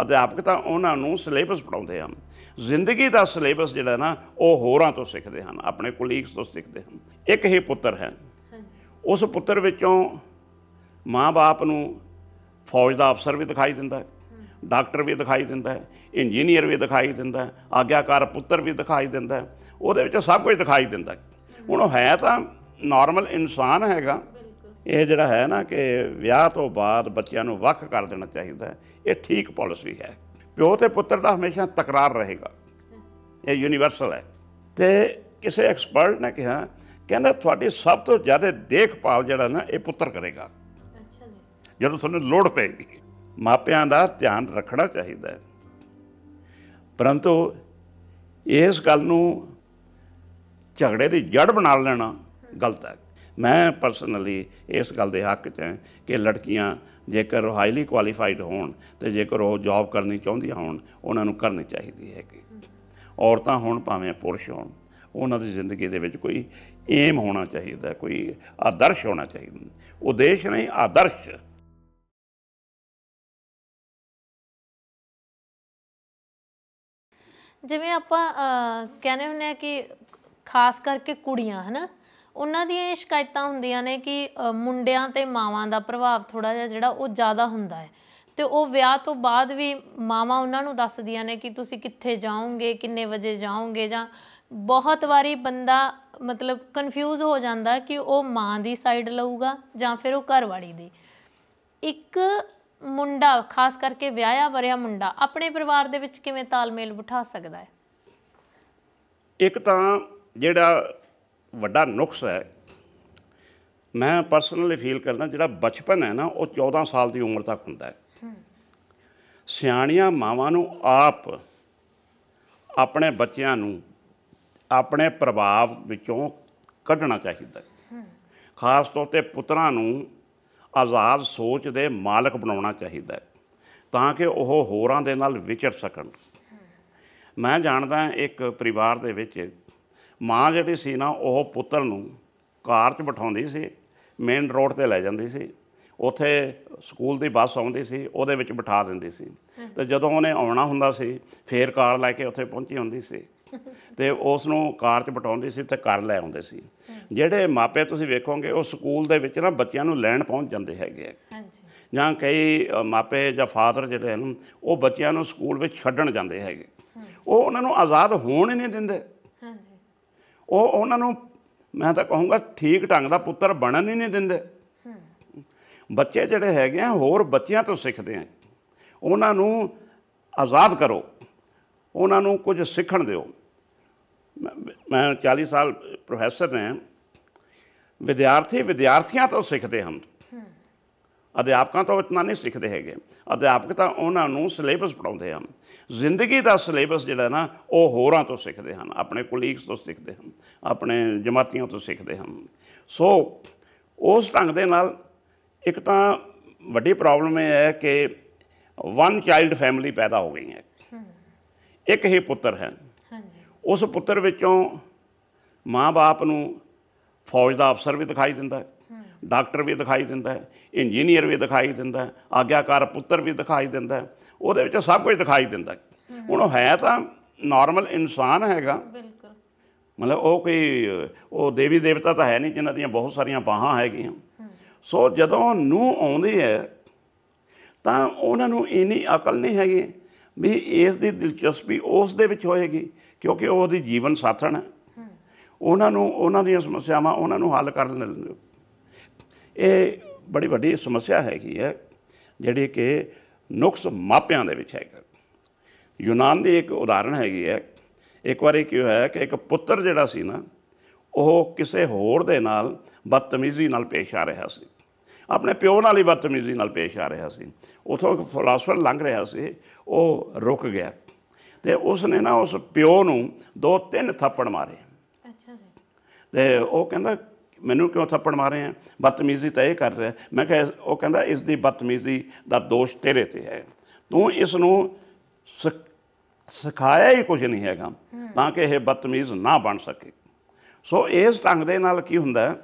ਅਧਿਆਪਕ ਤਾਂ ਉਹਨਾਂ ਨੂੰ ਸਿਲੇਬਸ ਪੜਾਉਂਦੇ ਹਨ ਜ਼ਿੰਦਗੀ ਦਾ ਸਿਲੇਬਸ ਜਿਹੜਾ ਨਾ ਉਹ ਹੋਰਾਂ ਤੋਂ ਸਿੱਖਦੇ ਹਨ ਆਪਣੇ ਕੋਲੀਗਸ ਤੋਂ ਸਿੱਖਦੇ ਹਨ ਇੱਕ ਹੀ ਪੁੱਤਰ ਹੈ ਉਸ ਪੁੱਤਰ ਵਿੱਚੋਂ ਮਾਂ-ਬਾਪ ਨੂੰ ਫੌਜ ਦਾ ਅਫਸਰ ਵੀ ਦਿਖਾਈ ਦਿੰਦਾ ਹੈ ਡਾਕਟਰ ਵੀ ਦਿਖਾਈ ਦਿੰਦਾ ਹੈ ਇੰਜੀਨੀਅਰ ਵੀ ਦਿਖਾਈ ਦਿੰਦਾ ਹੈ ਆਗਿਆਕਾਰ ਪੁੱਤਰ ਵੀ ਦਿਖਾਈ ਦਿੰਦਾ ਹੈ ਉਹਦੇ ਵਿੱਚ ਸਭ ਕੁਝ ਦਿਖਾਈ ਦਿੰਦਾ ਹੁਣ ਉਹ ਹੈ ਤਾਂ ਨਾਰਮਲ ਇਨਸਾਨ ਹੈਗਾ ਇਹ ਜਿਹੜਾ ਹੈ ਨਾ ਕਿ ਵਿਆਹ ਤੋਂ ਬਾਅਦ ਬੱਚਿਆਂ ਨੂੰ ਵੱਖ ਕਰ ਦੇਣਾ ਚਾਹੀਦਾ ਹੈ ਇਹ ਠੀਕ ਪਾਲਿਸੀ ਹੈ ਪਿਓ ਤੇ ਪੁੱਤਰ ਦਾ ਹਮੇਸ਼ਾ ਤਕਰਾਰ ਰਹੇਗਾ ਇਹ ਯੂਨੀਵਰਸਲ ਹੈ ਤੇ ਕਿਸੇ ਐਕਸਪਰਟ ਨੇ ਕਿਹਾ ਕਹਿੰਦਾ ਤੁਹਾਡੀ ਸਭ ਤੋਂ ਜ਼ਿਆਦਾ ਦੇਖਭਾਲ ਜਿਹੜਾ ਨਾ ਇਹ ਪੁੱਤਰ ਕਰੇਗਾ ਅੱਛਾ ਜੀ ਜਦੋਂ ਤੁਹਾਨੂੰ ਲੋੜ ਪੈਗੀ ਮਾਪਿਆਂ ਦਾ ਧਿਆਨ ਰੱਖਣਾ ਚਾਹੀਦਾ ਹੈ ਪਰੰਤੂ ਇਸ ਗੱਲ ਨੂੰ ਝਗੜੇ ਦੀ ਜੜ ਬਣਾ ਲੈਣਾ ਗਲਤ ਹੈ ਮੈਂ ਪਰਸਨਲੀ ਇਸ ਗੱਲ ਦੇ ਹੱਕ 'ਚ ਹਾਂ ਕਿ ਲੜਕੀਆਂ ਜੇਕਰ ਉਹ ਹਾਈਲੀ ਕੁਆਲੀਫਾਈਡ ਹੋਣ ਤੇ ਜੇਕਰ ਉਹ ਜੌਬ ਕਰਨੀ ਚਾਹੁੰਦੀਆਂ ਹੋਣ ਉਹਨਾਂ ਨੂੰ ਕਰਨੀ ਚਾਹੀਦੀ ਹੈ ਕਿ ਔਰਤਾਂ ਹੋਣ ਭਾਵੇਂ ਪੁਰਸ਼ ਹੋਣ ਉਹਨਾਂ ਦੀ ਜ਼ਿੰਦਗੀ ਦੇ ਵਿੱਚ ਕੋਈ ਏਮ ਹੋਣਾ ਚਾਹੀਦਾ ਕੋਈ ਆਦਰਸ਼ ਹੋਣਾ ਚਾਹੀਦਾ ਉਦੇਸ਼ ਨਹੀਂ ਆਦਰਸ਼ ਜਿਵੇਂ ਆਪਾਂ ਕਹਿੰਦੇ ਹੁੰਨੇ ਆ ਕਿ ਖਾਸ ਕਰਕੇ ਕੁੜੀਆਂ ਹਨਾ ਉਹਨਾਂ ਦੀਆਂ ਇਹ ਸ਼ਿਕਾਇਤਾਂ ਹੁੰਦੀਆਂ ਨੇ ਕਿ ਮੁੰਡਿਆਂ ਤੇ ਮਾਵਾਂ ਦਾ ਪ੍ਰਭਾਵ ਥੋੜਾ ਜਿਹਾ ਜਿਹੜਾ ਉਹ ਜ਼ਿਆਦਾ ਹੁੰਦਾ ਹੈ ਤੇ ਉਹ ਵਿਆਹ ਤੋਂ ਬਾਅਦ ਵੀ ਮਾਵਾਂ ਉਹਨਾਂ ਨੂੰ ਦੱਸਦੀਆਂ ਨੇ ਕਿ ਤੁਸੀਂ ਕਿੱਥੇ ਜਾਓਗੇ ਕਿੰਨੇ ਵਜੇ ਜਾਓਗੇ ਜਾਂ ਬਹੁਤ ਵਾਰੀ ਬੰਦਾ ਮਤਲਬ ਕਨਫਿਊਜ਼ ਹੋ ਜਾਂਦਾ ਕਿ ਉਹ ਮਾਂ ਦੀ ਸਾਈਡ ਲਊਗਾ ਜਾਂ ਫਿਰ ਉਹ ਘਰ ਵਾਲੀ ਦੀ ਇੱਕ ਮੁੰਡਾ ਖਾਸ ਕਰਕੇ ਵਿਆਹਿਆ ਵਰਿਆ ਮੁੰਡਾ ਆਪਣੇ ਪਰਿਵਾਰ ਦੇ ਵਿੱਚ ਕਿਵੇਂ ਤਾਲਮੇਲ ਬਿਠਾ ਸਕਦਾ ਹੈ ਇੱਕ ਤਾਂ ਜਿਹੜਾ ਵੱਡਾ ਨੁਕਸ ਹੈ ਮੈਂ ਪਰਸਨਲੀ ਫੀਲ ਕਰਦਾ ਜਿਹੜਾ ਬਚਪਨ ਹੈ ਨਾ ਉਹ 14 ਸਾਲ ਦੀ ਉਮਰ ਤੱਕ ਹੁੰਦਾ ਹੈ ਸਿਆਣੀਆਂ ਮਾਵਾਂ ਨੂੰ ਆਪ ਆਪਣੇ ਬੱਚਿਆਂ ਨੂੰ ਆਪਣੇ ਪ੍ਰਭਾਵ ਵਿੱਚੋਂ ਕੱਢਣਾ ਚਾਹੀਦਾ ਹੈ ਖਾਸ ਤੌਰ ਤੇ ਪੁੱਤਰਾਂ ਨੂੰ ਆਜ਼ਾਦ ਸੋਚ ਦੇ ਮਾਲਕ ਬਣਾਉਣਾ ਚਾਹੀਦਾ ਹੈ ਤਾਂ ਕਿ ਉਹ ਹੋਰਾਂ ਦੇ ਨਾਲ ਵਿਚਰ ਸਕਣ ਮੈਂ ਜਾਣਦਾ ਇੱਕ ਪਰਿਵਾਰ ਦੇ ਵਿੱਚ ਮਾਂ ਜਿਹੜੀ ਸੀ ਨਾ ਉਹ ਪੁੱਤਰ ਨੂੰ ਕਾਰ 'ਚ ਬਿਠਾਉਂਦੀ ਸੀ ਮੇਨ ਰੋਡ ਤੇ ਲੈ ਜਾਂਦੀ ਸੀ ਉੱਥੇ ਸਕੂਲ ਦੀ ਬੱਸ ਆਉਂਦੀ ਸੀ ਉਹਦੇ ਵਿੱਚ ਬਿਠਾ ਦਿੰਦੀ ਸੀ ਤੇ ਜਦੋਂ ਉਹਨੇ ਆਉਣਾ ਹੁੰਦਾ ਸੀ ਫੇਰ ਕਾਰ ਲੈ ਕੇ ਉੱਥੇ ਪਹੁੰਚੀ ਹੁੰਦੀ ਸੀ ਤੇ ਉਸ ਨੂੰ ਕਾਰ 'ਚ ਬਿਠਾਉਂਦੀ ਸੀ ਤੇ ਘਰ ਲੈ ਆਉਂਦੇ ਸੀ ਜਿਹੜੇ ਮਾਪੇ ਤੁਸੀਂ ਵੇਖੋਗੇ ਉਹ ਸਕੂਲ ਦੇ ਵਿੱਚ ਨਾ ਬੱਚਿਆਂ ਨੂੰ ਲੈਣ ਪਹੁੰਚ ਜਾਂਦੇ ਹੈਗੇ ਹਾਂਜੀ ਜਾਂ ਕਈ ਮਾਪੇ ਜਾਂ ਫਾਦਰ ਜਿਹੜੇ ਹਨ ਉਹ ਬੱਚਿਆਂ ਨੂੰ ਸਕੂਲ ਵਿੱਚ ਛੱਡਣ ਜਾਂਦੇ ਹੈਗੇ ਉਹ ਉਹਨਾਂ ਨੂੰ ਆਜ਼ਾਦ ਹੋਣ ਹੀ ਨਹੀਂ ਦਿੰਦੇ ਹਾਂਜੀ ਉਹ ਉਹਨਾਂ ਨੂੰ ਮੈਂ ਤਾਂ ਕਹੂੰਗਾ ਠੀਕ ਢੰਗ ਦਾ ਪੁੱਤਰ ਬਣਨ ਹੀ ਨਹੀਂ ਦਿੰਦੇ ਬੱਚੇ ਜਿਹੜੇ ਹੈਗੇ ਆ ਹੋਰ ਬੱਚਿਆਂ ਤੋਂ ਸਿੱਖਦੇ ਆ ਉਹਨਾਂ ਨੂੰ ਆਜ਼ਾਦ ਕਰੋ ਉਹਨਾਂ ਨੂੰ ਕੁਝ ਸਿੱਖਣ ਦਿਓ ਮੈਂ 40 ਸਾਲ ਪ੍ਰੋਫੈਸਰ ਨੇ ਵਿਦਿਆਰਥੀ ਵਿਦਿਆਰਥੀਆਂ ਤੋਂ ਸਿੱਖਦੇ ਹਨ ਅਧਿਆਪਕਾਂ ਤੋਂ ਇਤਨਾ ਨਹੀਂ ਸਿੱਖਦੇ ਹੈਗੇ ਅਧਿਆਪਕ ਤਾਂ ਉਹਨਾਂ ਨੂੰ ਸਿਲੇਬਸ ਪੜਾਉਂਦੇ ਹਨ ਜ਼ਿੰਦਗੀ ਦਾ ਸਿਲੇਬਸ ਜਿਹੜਾ ਨਾ ਉਹ ਹੋਰਾਂ ਤੋਂ ਸਿੱਖਦੇ ਹਨ ਆਪਣੇ ਕੋਲੀਗਸ ਤੋਂ ਸਿੱਖਦੇ ਹਨ ਆਪਣੇ ਜਮਾਤੀਆਂ ਤੋਂ ਸਿੱਖਦੇ ਹਨ ਸੋ ਉਸ ਢੰਗ ਦੇ ਨਾਲ ਇੱਕ ਤਾਂ ਵੱਡੀ ਪ੍ਰੋਬਲਮ ਇਹ ਹੈ ਕਿ ਵਨ ਚਾਈਲਡ ਫੈਮਿਲੀ ਪੈਦਾ ਹੋ ਗਈ ਹੈ ਇੱਕ ਹੀ ਪੁੱਤਰ ਹੈ ਹਾਂਜੀ ਉਸ ਪੁੱਤਰ ਵਿੱਚੋਂ ਮਾਂ-ਬਾਪ ਨੂੰ ਫੌਜ ਦਾ ਅਫਸਰ ਵੀ ਦਿਖਾਈ ਦਿੰਦਾ ਹੈ ਡਾਕਟਰ ਵੀ ਦਿਖਾਈ ਦਿੰਦਾ ਹੈ ਇੰਜੀਨੀਅਰ ਵੀ ਦਿਖਾਈ ਦਿੰਦਾ ਹੈ ਆਗਿਆਕਾਰ ਪੁੱਤਰ ਵੀ ਦਿਖਾਈ ਦਿੰਦਾ ਹੈ ਉਹਦੇ ਵਿੱਚ ਸਭ ਕੁਝ ਦਿਖਾਈ ਦਿੰਦਾ ਹੁਣ ਉਹ ਹੈ ਤਾਂ ਨਾਰਮਲ ਇਨਸਾਨ ਹੈਗਾ ਬਿਲਕੁਲ ਮਤਲਬ ਉਹ ਕੋਈ ਉਹ ਦੇਵੀ ਦੇਵਤਾ ਤਾਂ ਹੈ ਨਹੀਂ ਜਿਨ੍ਹਾਂ ਦੀਆਂ ਬਹੁਤ ਸਾਰੀਆਂ ਬਾਹਾਂ ਹੈਗੀਆਂ ਸੋ ਜਦੋਂ ਨੂੰ ਆਉਂਦੇ ਹੈ ਤਾਂ ਉਹਨਾਂ ਨੂੰ ਇਨੀ ਅਕਲ ਨਹੀਂ ਹੈਗੀ ਵੀ ਇਸ ਦੀ ਦਿਲਚਸਪੀ ਉਸ ਦੇ ਵਿੱਚ ਹੋਏਗੀ ਕਿਉਂਕਿ ਉਹਦੀ ਜੀਵਨ ਸਾਥਣ ਹੈ ਉਹਨਾਂ ਨੂੰ ਉਹਨਾਂ ਦੀਆਂ ਸਮੱਸਿਆਵਾਂ ਉਹਨਾਂ ਨੂੰ ਹੱਲ ਕਰਨ ਇਹ ਬੜੀ ਵੱਡੀ ਸਮੱਸਿਆ ਹੈਗੀ ਹੈ ਜਿਹੜੀ ਕਿ ਨੁਕਸ ਮਾਪਿਆਂ ਦੇ ਵਿੱਚ ਹੈਗਾ ਯੂਨਾਨ ਦੀ ਇੱਕ ਉਦਾਹਰਣ ਹੈਗੀ ਹੈ ਇੱਕ ਵਾਰੀ ਕੀ ਹੋਇਆ ਕਿ ਇੱਕ ਪੁੱਤਰ ਜਿਹੜਾ ਸੀ ਨਾ ਉਹ ਕਿਸੇ ਹੋਰ ਦੇ ਨਾਲ ਬਦਤਮੀਜ਼ੀ ਨਾਲ ਪੇਸ਼ ਆ ਰਿਹਾ ਸੀ ਆਪਣੇ ਪਿਓ ਨਾਲ ਹੀ ਬਦਤਮੀਜ਼ੀ ਨਾਲ ਪੇਸ਼ ਆ ਰਿਹਾ ਸੀ ਉਥੋਂ ਇੱਕ ਫਲਾਸਫਰ ਲੰਘ ਰਿਹਾ ਸੀ ਉਹ ਰੁਕ ਗਿਆ ਤੇ ਉਸ ਨੇ ਨਾ ਉਸ ਪਿਓ ਨੂੰ ਦੋ ਤਿੰਨ ਥੱਪੜ ਮਾਰੇ ਅੱਛਾ ਤੇ ਉਹ ਕਹਿੰਦਾ ਮੈਨੂੰ ਕਿਉਂ ਥੱਪੜ ਮਾਰ ਰਹੇ ਆ ਬਦਤਮੀਜ਼ੀ ਤਾਂ ਇਹ ਕਰ ਰਿਹਾ ਮੈਂ ਕਿਹਾ ਉਹ ਕਹਿੰਦਾ ਇਸ ਦੀ ਬਦਤਮੀਜ਼ੀ ਦਾ ਦੋਸ਼ ਤੇਰੇ ਤੇ ਹੈ ਤੂੰ ਇਸ ਨੂੰ ਸਿਖਾਇਆ ਹੀ ਕੁਝ ਨਹੀਂ ਹੈਗਾ ਤਾਂ ਕਿ ਇਹ ਬਦਤਮੀਜ਼ ਨਾ ਬਣ ਸਕੇ ਸੋ ਇਸ ਢੰਗ ਦੇ ਨਾਲ ਕੀ ਹੁੰਦਾ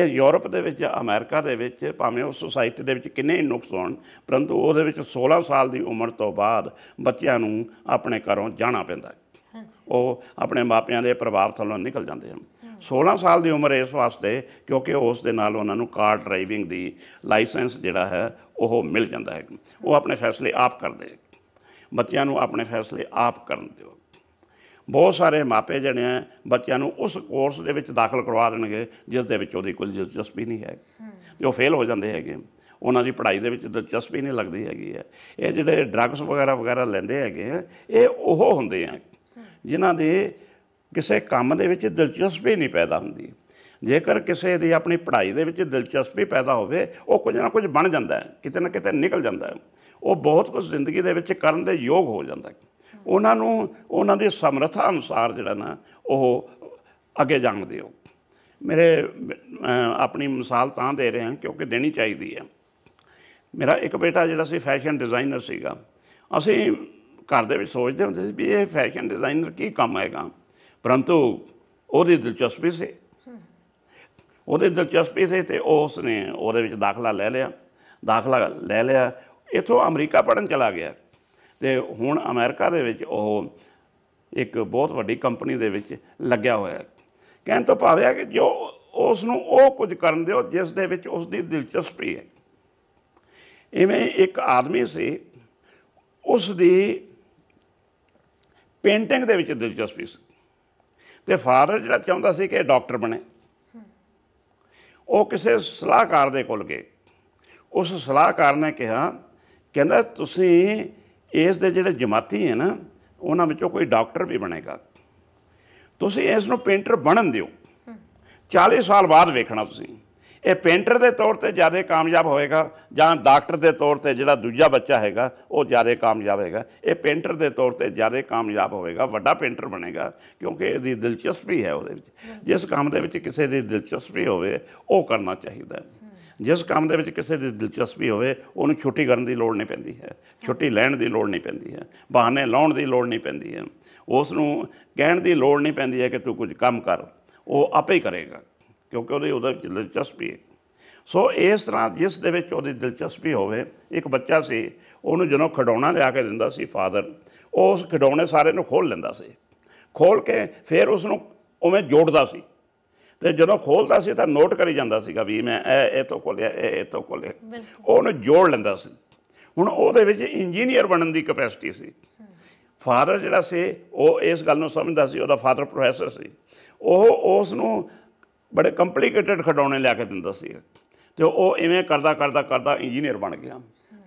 ਇਹ ਯੂਰਪ ਦੇ ਵਿੱਚ ਅਮਰੀਕਾ ਦੇ ਵਿੱਚ ਭਾਵੇਂ ਉਸ ਸੋਸਾਇਟੀ ਦੇ ਵਿੱਚ ਕਿੰਨੇ ਹੀ ਨੁਕਸ ਹੋਣ ਪਰੰਤੂ ਉਹਦੇ ਵਿੱਚ 16 ਸਾਲ ਦੀ ਉਮਰ ਤੋਂ ਬਾਅਦ ਬੱਚਿਆਂ ਨੂੰ ਆਪਣੇ ਘਰੋਂ ਜਾਣਾ ਪੈਂਦਾ ਉਹ ਆਪਣੇ ਮਾਪਿਆਂ ਦੇ ਪ੍ਰਭਾਵ ਥੱਲੋਂ ਨਿਕਲ ਜਾਂਦੇ ਹਨ 16 ਸਾਲ ਦੀ ਉਮਰ ਇਸ ਵਾਸਤੇ ਕਿਉਂਕਿ ਉਸ ਦੇ ਨਾਲ ਉਹਨਾਂ ਨੂੰ ਕਾਰ ਡਰਾਈਵਿੰਗ ਦੀ ਲਾਇਸੈਂਸ ਜਿਹੜਾ ਹੈ ਉਹ ਮਿਲ ਜਾਂਦਾ ਹੈ ਉਹ ਆਪਣੇ ਫੈਸਲੇ ਆਪ ਕਰਦੇ ਬੱਚਿਆਂ ਨੂੰ ਆਪਣੇ ਫੈਸਲੇ ਆਪ ਕਰਨ ਦਿਓ ਬਹੁਤ ਸਾਰੇ ਮਾਪੇ ਜਿਹੜੇ ਆ ਬੱਚਿਆਂ ਨੂੰ ਉਸ ਕੋਰਸ ਦੇ ਵਿੱਚ ਦਾਖਲ ਕਰਵਾ ਦੇਣਗੇ ਜਿਸ ਦੇ ਵਿੱਚ ਉਹਦੀ ਕੋਈ ਦਿਲਚਸਪੀ ਨਹੀਂ ਹੈ ਤੇ ਉਹ ਫੇਲ ਹੋ ਜਾਂਦੇ ਹੈਗੇ ਉਹਨਾਂ ਦੀ ਪੜ੍ਹਾਈ ਦੇ ਵਿੱਚ ਦਿਲਚਸਪੀ ਨਹੀਂ ਲੱਗਦੀ ਹੈਗੀ ਹੈ ਇਹ ਜਿਹੜੇ ਡਰੱਗਸ ਵਗੈਰਾ ਵਗੈਰਾ ਲੈਂਦੇ ਹੈਗੇ ਇਹ ਉਹ ਹੁੰਦੇ ਆ ਜਿਨ੍ਹਾਂ ਦੇ ਕਿਸੇ ਕੰਮ ਦੇ ਵਿੱਚ ਦਿਲਚਸਪੀ ਨਹੀਂ ਪੈਦਾ ਹੁੰਦੀ ਜੇਕਰ ਕਿਸੇ ਦੀ ਆਪਣੀ ਪੜ੍ਹਾਈ ਦੇ ਵਿੱਚ ਦਿਲਚਸਪੀ ਪੈਦਾ ਹੋਵੇ ਉਹ ਕੁਝ ਨਾ ਕੁਝ ਬਣ ਜਾਂਦਾ ਹੈ ਕਿਤੇ ਨਾ ਕਿਤੇ ਨਿਕਲ ਜਾਂਦਾ ਹੈ ਉਹ ਬਹੁਤ ਕੁਝ ਜ਼ਿੰਦਗੀ ਦੇ ਵਿੱਚ ਕਰਨ ਦੇ ਯੋਗ ਹੋ ਜਾਂਦਾ ਹੈ ਉਹਨਾਂ ਨੂੰ ਉਹਨਾਂ ਦੀ ਸਮਰੱਥਾ ਅਨੁਸਾਰ ਜਿਹੜਾ ਨਾ ਉਹ ਅੱਗੇ ਜਾਣਦੇ ਹੋ ਮੇਰੇ ਆਪਣੀ ਮਿਸਾਲ ਤਾਂ ਦੇ ਰਹੇ ਹਾਂ ਕਿਉਂਕਿ ਦੇਣੀ ਚਾਹੀਦੀ ਹੈ ਮੇਰਾ ਇੱਕ ਬੇਟਾ ਜਿਹੜਾ ਸੀ ਫੈਸ਼ਨ ਡਿਜ਼ਾਈਨਰ ਸੀਗਾ ਅਸੀਂ ਘਰ ਦੇ ਵਿੱਚ ਸੋਚਦੇ ਹੁੰਦੇ ਸੀ ਵੀ ਇਹ ਫੈਸ਼ਨ ਡਿਜ਼ਾਈਨਰ ਕੀ ਕੰਮ ਹੈਗਾ ਪਰੰਤੂ ਉਹਦੀ ਦਿਲਚਸਪੀ ਸੀ ਉਹਦੇ ਦਿਲਚਸਪੀ ਸੀ ਤੇ ਉਸ ਨੇ ਉਹਦੇ ਵਿੱਚ ਦਾਖਲਾ ਲੈ ਲਿਆ ਦਾਖਲਾ ਲੈ ਲਿਆ ਇਥੋਂ ਅਮਰੀਕਾ ਪੜਨ ਚਲਾ ਗਿਆ ਤੇ ਹੁਣ ਅਮਰੀਕਾ ਦੇ ਵਿੱਚ ਉਹ ਇੱਕ ਬਹੁਤ ਵੱਡੀ ਕੰਪਨੀ ਦੇ ਵਿੱਚ ਲੱਗਿਆ ਹੋਇਆ ਕਹਿਣ ਤੋਂ ਭਾਵਿਆ ਕਿ ਜੋ ਉਸ ਨੂੰ ਉਹ ਕੁਝ ਕਰਨ ਦਿਓ ਜਿਸ ਦੇ ਵਿੱਚ ਉਸ ਦੀ ਦਿਲਚਸਪੀ ਹੈ ਇਵੇਂ ਇੱਕ ਆਦਮੀ ਸੀ ਉਸ ਦੀ ਪੇਂਟਿੰਗ ਦੇ ਵਿੱਚ ਦਿਲਚਸਪੀ ਸੀ ਤੇ ਫਾਦਰ ਜਿਹੜਾ ਚਾਹੁੰਦਾ ਸੀ ਕਿ ਇਹ ਡਾਕਟਰ ਬਣੇ ਉਹ ਕਿਸੇ ਸਲਾਹਕਾਰ ਦੇ ਕੋਲ ਗਏ ਉਸ ਸਲਾਹਕਾਰ ਨੇ ਕਿਹਾ ਕਹਿੰਦਾ ਤੁਸੀਂ ਇਸ ਦੇ ਜਿਹੜੇ ਜਮਾਤੀ ਹੈ ਨਾ ਉਹਨਾਂ ਵਿੱਚੋਂ ਕੋਈ ਡਾਕਟਰ ਵੀ ਬਣੇਗਾ ਤੁਸੀਂ ਇਸ ਨੂੰ ਪੇਂਟਰ ਬਣਨ ਦਿਓ 40 ਸਾਲ ਬਾਅਦ ਵੇਖਣਾ ਤੁਸੀਂ ਇਹ ਪੇਂਟਰ ਦੇ ਤੌਰ ਤੇ ਜ਼ਿਆਦਾ ਕਾਮਯਾਬ ਹੋਏਗਾ ਜਾਂ ਡਾਕਟਰ ਦੇ ਤੌਰ ਤੇ ਜਿਹੜਾ ਦੂਜਾ ਬੱਚਾ ਹੈਗਾ ਉਹ ਜ਼ਿਆਦਾ ਕਾਮਯਾਬ ਹੋਏਗਾ ਇਹ ਪੇਂਟਰ ਦੇ ਤੌਰ ਤੇ ਜ਼ਿਆਦਾ ਕਾਮਯਾਬ ਹੋਏਗਾ ਵੱਡਾ ਪੇਂਟਰ ਬਣੇਗਾ ਕਿਉਂਕਿ ਇਹਦੀ ਦਿਲਚਸਪੀ ਹੈ ਉਹਦੇ ਵਿੱਚ ਜਿਸ ਕੰਮ ਦੇ ਵਿੱਚ ਕਿਸੇ ਦੀ ਦਿਲਚਸਪੀ ਹੋਵੇ ਉਹ ਕਰਨਾ ਚਾਹੀਦਾ ਹੈ ਜਿਸ ਕੰਮ ਦੇ ਵਿੱਚ ਕਿਸੇ ਦੀ ਦਿਲਚਸਪੀ ਹੋਵੇ ਉਹਨੂੰ ਛੁੱਟੀ ਕਰਨ ਦੀ ਲੋੜ ਨਹੀਂ ਪੈਂਦੀ ਹੈ ਛੁੱਟੀ ਲੈਣ ਦੀ ਲੋੜ ਨਹੀਂ ਪੈਂਦੀ ਹੈ ਬਹਾਨੇ ਲਾਉਣ ਦੀ ਲੋੜ ਨਹੀਂ ਪੈਂਦੀ ਹੈ ਉਸ ਨੂੰ ਕਹਿਣ ਦੀ ਲੋੜ ਨਹੀਂ ਪੈਂਦੀ ਹੈ ਕਿ ਤੂੰ ਕੁਝ ਕੰਮ ਕਰ ਉਹ ਆਪੇ ਹੀ ਕਰੇਗਾ ਕਿਉਂਕਿ ਉਹਦੇ ਵਿੱਚ ਦਿਲਚਸਪੀ ਹੈ ਸੋ ਇਸ ਤਰ੍ਹਾਂ ਜਿਸ ਦੇ ਵਿੱਚ ਉਹਦੀ ਦਿਲਚਸਪੀ ਹੋਵੇ ਇੱਕ ਬੱਚਾ ਸੀ ਉਹਨੂੰ ਜਦੋਂ ਖਡਾਉਣਾ ਲਿਆ ਕੇ ਦਿੰਦਾ ਸੀ ਫਾਦਰ ਉਸ ਖਡਾਉਣੇ ਸਾਰੇ ਨੂੰ ਖੋਲ ਲੈਂਦਾ ਸੀ ਖੋਲ ਕੇ ਫਿਰ ਉਸ ਨੂੰ ਉਵੇਂ ਜੋੜਦਾ ਸੀ ਤੇ ਜਦੋਂ ਖੋਲਦਾ ਸੀ ਤਾਂ ਨੋਟ ਕਰੀ ਜਾਂਦਾ ਸੀਗਾ ਵੀ ਮੈਂ ਇਹ ਇਹ ਤੋਂ ਖੋਲਿਆ ਇਹ ਇਹ ਤੋਂ ਖੋਲਿਆ ਉਹਨੂੰ ਜੋੜ ਲੈਂਦਾ ਸੀ ਹੁਣ ਉਹਦੇ ਵਿੱਚ ਇੰਜੀਨੀਅਰ ਬਣਨ ਦੀ ਕਪੈਸਿਟੀ ਸੀ ਫਾਦਰ ਜਿਹੜਾ ਸੀ ਉਹ ਇਸ ਗੱਲ ਨੂੰ ਸਮਝਦਾ ਸੀ ਉਹਦਾ ਫਾਦਰ ਪ੍ਰੋਫੈਸਰ ਸੀ ਉਹ ਉਸ ਨੂੰ ਬੜੇ ਕੰਪਲਿਕੇਟਡ ਖਡਾਉਣੇ ਲਿਆ ਕੇ ਦਿੰਦਾ ਸੀ ਤੇ ਉਹ ਇਵੇਂ ਕਰਦਾ ਕਰਦਾ ਕਰਦਾ ਇੰਜੀਨੀਅਰ ਬਣ ਗਿਆ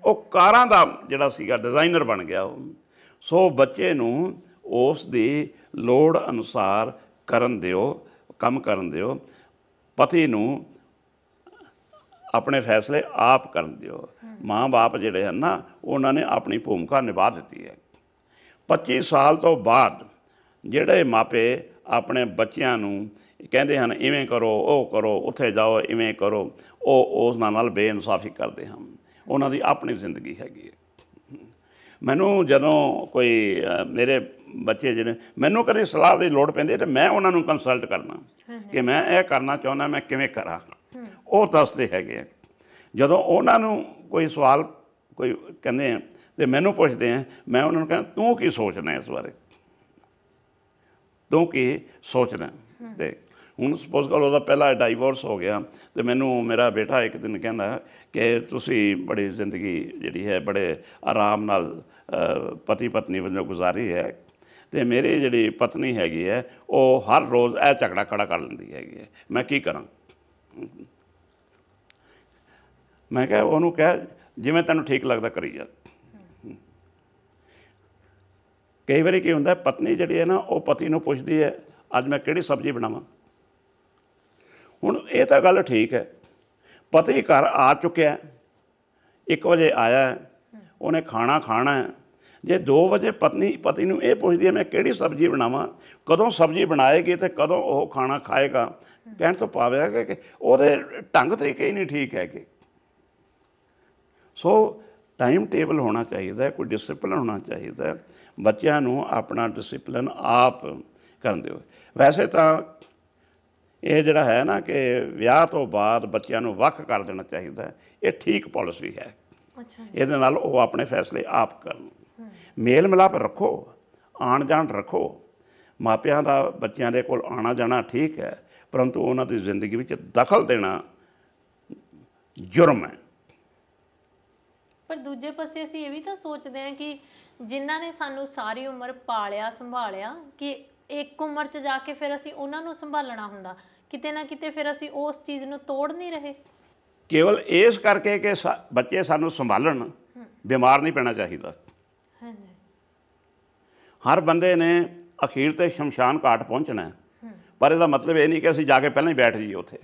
ਉਹ ਕਾਰਾਂ ਦਾ ਜਿਹੜਾ ਸੀਗਾ ਡਿਜ਼ਾਈਨਰ ਬਣ ਗਿਆ ਉਹ ਸੋ ਬੱਚੇ ਨੂੰ ਉਸ ਦੀ ਲੋੜ ਅਨੁਸਾਰ ਕਰਨ ਦਿਓ ਕੰਮ ਕਰਨ ਦਿਓ ਪਤੀ ਨੂੰ ਆਪਣੇ ਫੈਸਲੇ ਆਪ ਕਰਨ ਦਿਓ ਮਾਂ-ਬਾਪ ਜਿਹੜੇ ਹਨ ਨਾ ਉਹਨਾਂ ਨੇ ਆਪਣੀ ਭੂਮਿਕਾ ਨਿਭਾ ਦਿੱਤੀ ਹੈ 25 ਸਾਲ ਤੋਂ ਬਾਅਦ ਜਿਹੜੇ ਮਾਪੇ ਆਪਣੇ ਬੱਚਿਆਂ ਨੂੰ ਕਹਿੰਦੇ ਹਨ ਇਵੇਂ ਕਰੋ ਉਹ ਕਰੋ ਉੱਥੇ ਜਾਓ ਇਵੇਂ ਕਰੋ ਉਹ ਉਸ ਨਾਲ ਬੇਇਨਸਾਫੀ ਕਰਦੇ ਹਨ ਉਹਨਾਂ ਦੀ ਆਪਣੀ ਜ਼ਿੰਦਗੀ ਹੈਗੀ ਹੈ ਮੈਨੂੰ ਜਦੋਂ ਕੋਈ ਮੇਰੇ ਬੱਚੇ ਜਿਹੜੇ ਮੈਨੂੰ ਕਦੇ ਸਲਾਹ ਦੀ ਲੋੜ ਪੈਂਦੀ ਤੇ ਮੈਂ ਉਹਨਾਂ ਨੂੰ ਕੰਸਲਟ ਕਰਨਾ ਕਿ ਮੈਂ ਇਹ ਕਰਨਾ ਚਾਹੁੰਦਾ ਮੈਂ ਕਿਵੇਂ ਕਰਾਂ ਉਹ ਦੱਸਦੇ ਹੈਗੇ ਜਦੋਂ ਉਹਨਾਂ ਨੂੰ ਕੋਈ ਸਵਾਲ ਕੋਈ ਕਹਿੰਦੇ ਆ ਤੇ ਮੈਨੂੰ ਪੁੱਛਦੇ ਆ ਮੈਂ ਉਹਨਾਂ ਨੂੰ ਕਹਿੰਦਾ ਤੂੰ ਕੀ ਸੋਚਣਾ ਇਸ ਬਾਰੇ ਤੂੰ ਕੀ ਸੋਚਣਾ ਤੇ ਹੁਣ ਸਪੋਜ਼ ਕਰੋ ਉਹਦਾ ਪਹਿਲਾ ਡਾਈਵੋਰਸ ਹੋ ਗਿਆ ਤੇ ਮੈਨੂੰ ਮੇਰਾ ਬੇਟਾ ਇੱਕ ਦਿਨ ਕਹਿੰਦਾ ਕਿ ਤੁਸੀਂ ਬੜੀ ਜ਼ਿੰਦਗੀ ਜਿਹੜੀ ਹੈ ਬੜੇ ਆਰਾਮ ਨਾਲ ਪਤੀ ਪਤਨੀ ਵਜੋਂ ਗੁਜ਼ਾਰੀ ਹੈ ਤੇ ਮੇਰੀ ਜਿਹੜੀ ਪਤਨੀ ਹੈਗੀ ਹੈ ਉਹ ਹਰ ਰੋਜ਼ ਇਹ ਝਗੜਾ ਖੜਾ ਕਰ ਲੈਂਦੀ ਹੈਗੀ ਹੈ ਮੈਂ ਕੀ ਕਰਾਂ ਮੈਂ ਕਿਹਾ ਉਹਨੂੰ ਕਹਿ ਜਿਵੇਂ ਤੈਨੂੰ ਠੀਕ ਲੱਗਦਾ ਕਰੀ ਜਾ ਕਈ ਵਾਰੀ ਕੀ ਹੁੰਦਾ ਪਤਨੀ ਜਿਹੜੀ ਹੈ ਨਾ ਉਹ ਪਤੀ ਨੂੰ ਪੁੱਛਦੀ ਹੈ ਅੱਜ ਮੈਂ ਕਿਹੜੀ ਸਬਜ਼ੀ ਬਣਾਵਾਂ ਹੁਣ ਇਹ ਤਾਂ ਗੱਲ ਠੀਕ ਹੈ ਪਤੀ ਘਰ ਆ ਚੁੱਕਿਆ 1 ਵਜੇ ਆਇਆ ਉਹਨੇ ਖਾਣਾ ਖਾਣਾ ਹੈ ਜੇ 2 ਵਜੇ ਪਤਨੀ ਪਤੀ ਨੂੰ ਇਹ ਪੁੱਛਦੀ ਹੈ ਮੈਂ ਕਿਹੜੀ ਸਬਜ਼ੀ ਬਣਾਵਾਂ ਕਦੋਂ ਸਬਜ਼ੀ ਬਣਾਏਗੀ ਤੇ ਕਦੋਂ ਉਹ ਖਾਣਾ ਖਾਏਗਾ ਕਹਿਣ ਤੋਂ ਪਾਵੇਗਾ ਕਿ ਉਹਦੇ ਢੰਗ ਤਰੀਕੇ ਹੀ ਨਹੀਂ ਠੀਕ ਹੈਗੇ ਸੋ ਟਾਈਮ ਟੇਬਲ ਹੋਣਾ ਚਾਹੀਦਾ ਕੋਈ ਡਿਸਪਲਿਨ ਹੋਣਾ ਚਾਹੀਦਾ ਬੱਚਿਆਂ ਨੂੰ ਆਪਣਾ ਡਿਸਪਲਿਨ ਆਪ ਕਰਨ ਦਿਓ ਵੈਸੇ ਤਾਂ ਇਹ ਜਿਹੜਾ ਹੈ ਨਾ ਕਿ ਵਿਆਹ ਤੋਂ ਬਾਅਦ ਬੱਚਿਆਂ ਨੂੰ ਵੱਖ ਕਰ ਦੇਣਾ ਚਾਹੀਦਾ ਇਹ ਠੀਕ ਪਾਲਿਸੀ ਹੈ ਅੱਛਾ ਇਹਦੇ ਨਾਲ ਉਹ ਆਪਣੇ ਫੈਸਲੇ ਆਪ ਕਰਨ ਮੇਲ ਮਿਲਾਪ ਰੱਖੋ ਆਣ ਜਾਣ ਰੱਖੋ ਮਾਪਿਆਂ ਦਾ ਬੱਚਿਆਂ ਦੇ ਕੋਲ ਆਣਾ ਜਾਣਾ ਠੀਕ ਹੈ ਪਰੰਤੂ ਉਹਨਾਂ ਦੀ ਜ਼ਿੰਦਗੀ ਵਿੱਚ ਦਖਲ ਦੇਣਾ ਜੁਰਮ ਹੈ ਪਰ ਦੂਜੇ ਪਾਸੇ ਅਸੀਂ ਇਹ ਵੀ ਤਾਂ ਸੋਚਦੇ ਹਾਂ ਕਿ ਜਿਨ੍ਹਾਂ ਨੇ ਸਾਨੂੰ ਸਾਰੀ ਉਮਰ ਪਾਲਿਆ ਸੰਭਾਲਿਆ ਕਿ ਇੱਕ ਉਮਰ 'ਚ ਜਾ ਕੇ ਫਿਰ ਅਸੀਂ ਉਹਨਾਂ ਨੂੰ ਸੰਭਾਲਣਾ ਹੁੰਦਾ ਕਿਤੇ ਨਾ ਕਿਤੇ ਫਿਰ ਅਸੀਂ ਉਸ ਚੀਜ਼ ਨੂੰ ਤੋੜ ਨਹੀਂ ਰਹੇ ਕੇਵਲ ਇਸ ਕਰਕੇ ਕਿ ਬੱਚੇ ਸਾਨੂੰ ਸੰਭਾਲਣ ਬਿਮਾਰ ਨਹੀਂ ਪੈਣਾ ਚਾਹੀਦਾ ਹਾਂਜੀ ਹਰ ਬੰਦੇ ਨੇ ਅਖੀਰ ਤੇ ਸ਼ਮਸ਼ਾਨ ਘਾਟ ਪਹੁੰਚਣਾ ਪਰ ਇਹਦਾ ਮਤਲਬ ਇਹ ਨਹੀਂ ਕਿ ਅਸੀਂ ਜਾ ਕੇ ਪਹਿਲਾਂ ਹੀ ਬੈਠ ਜਾਈਏ ਉੱਥੇ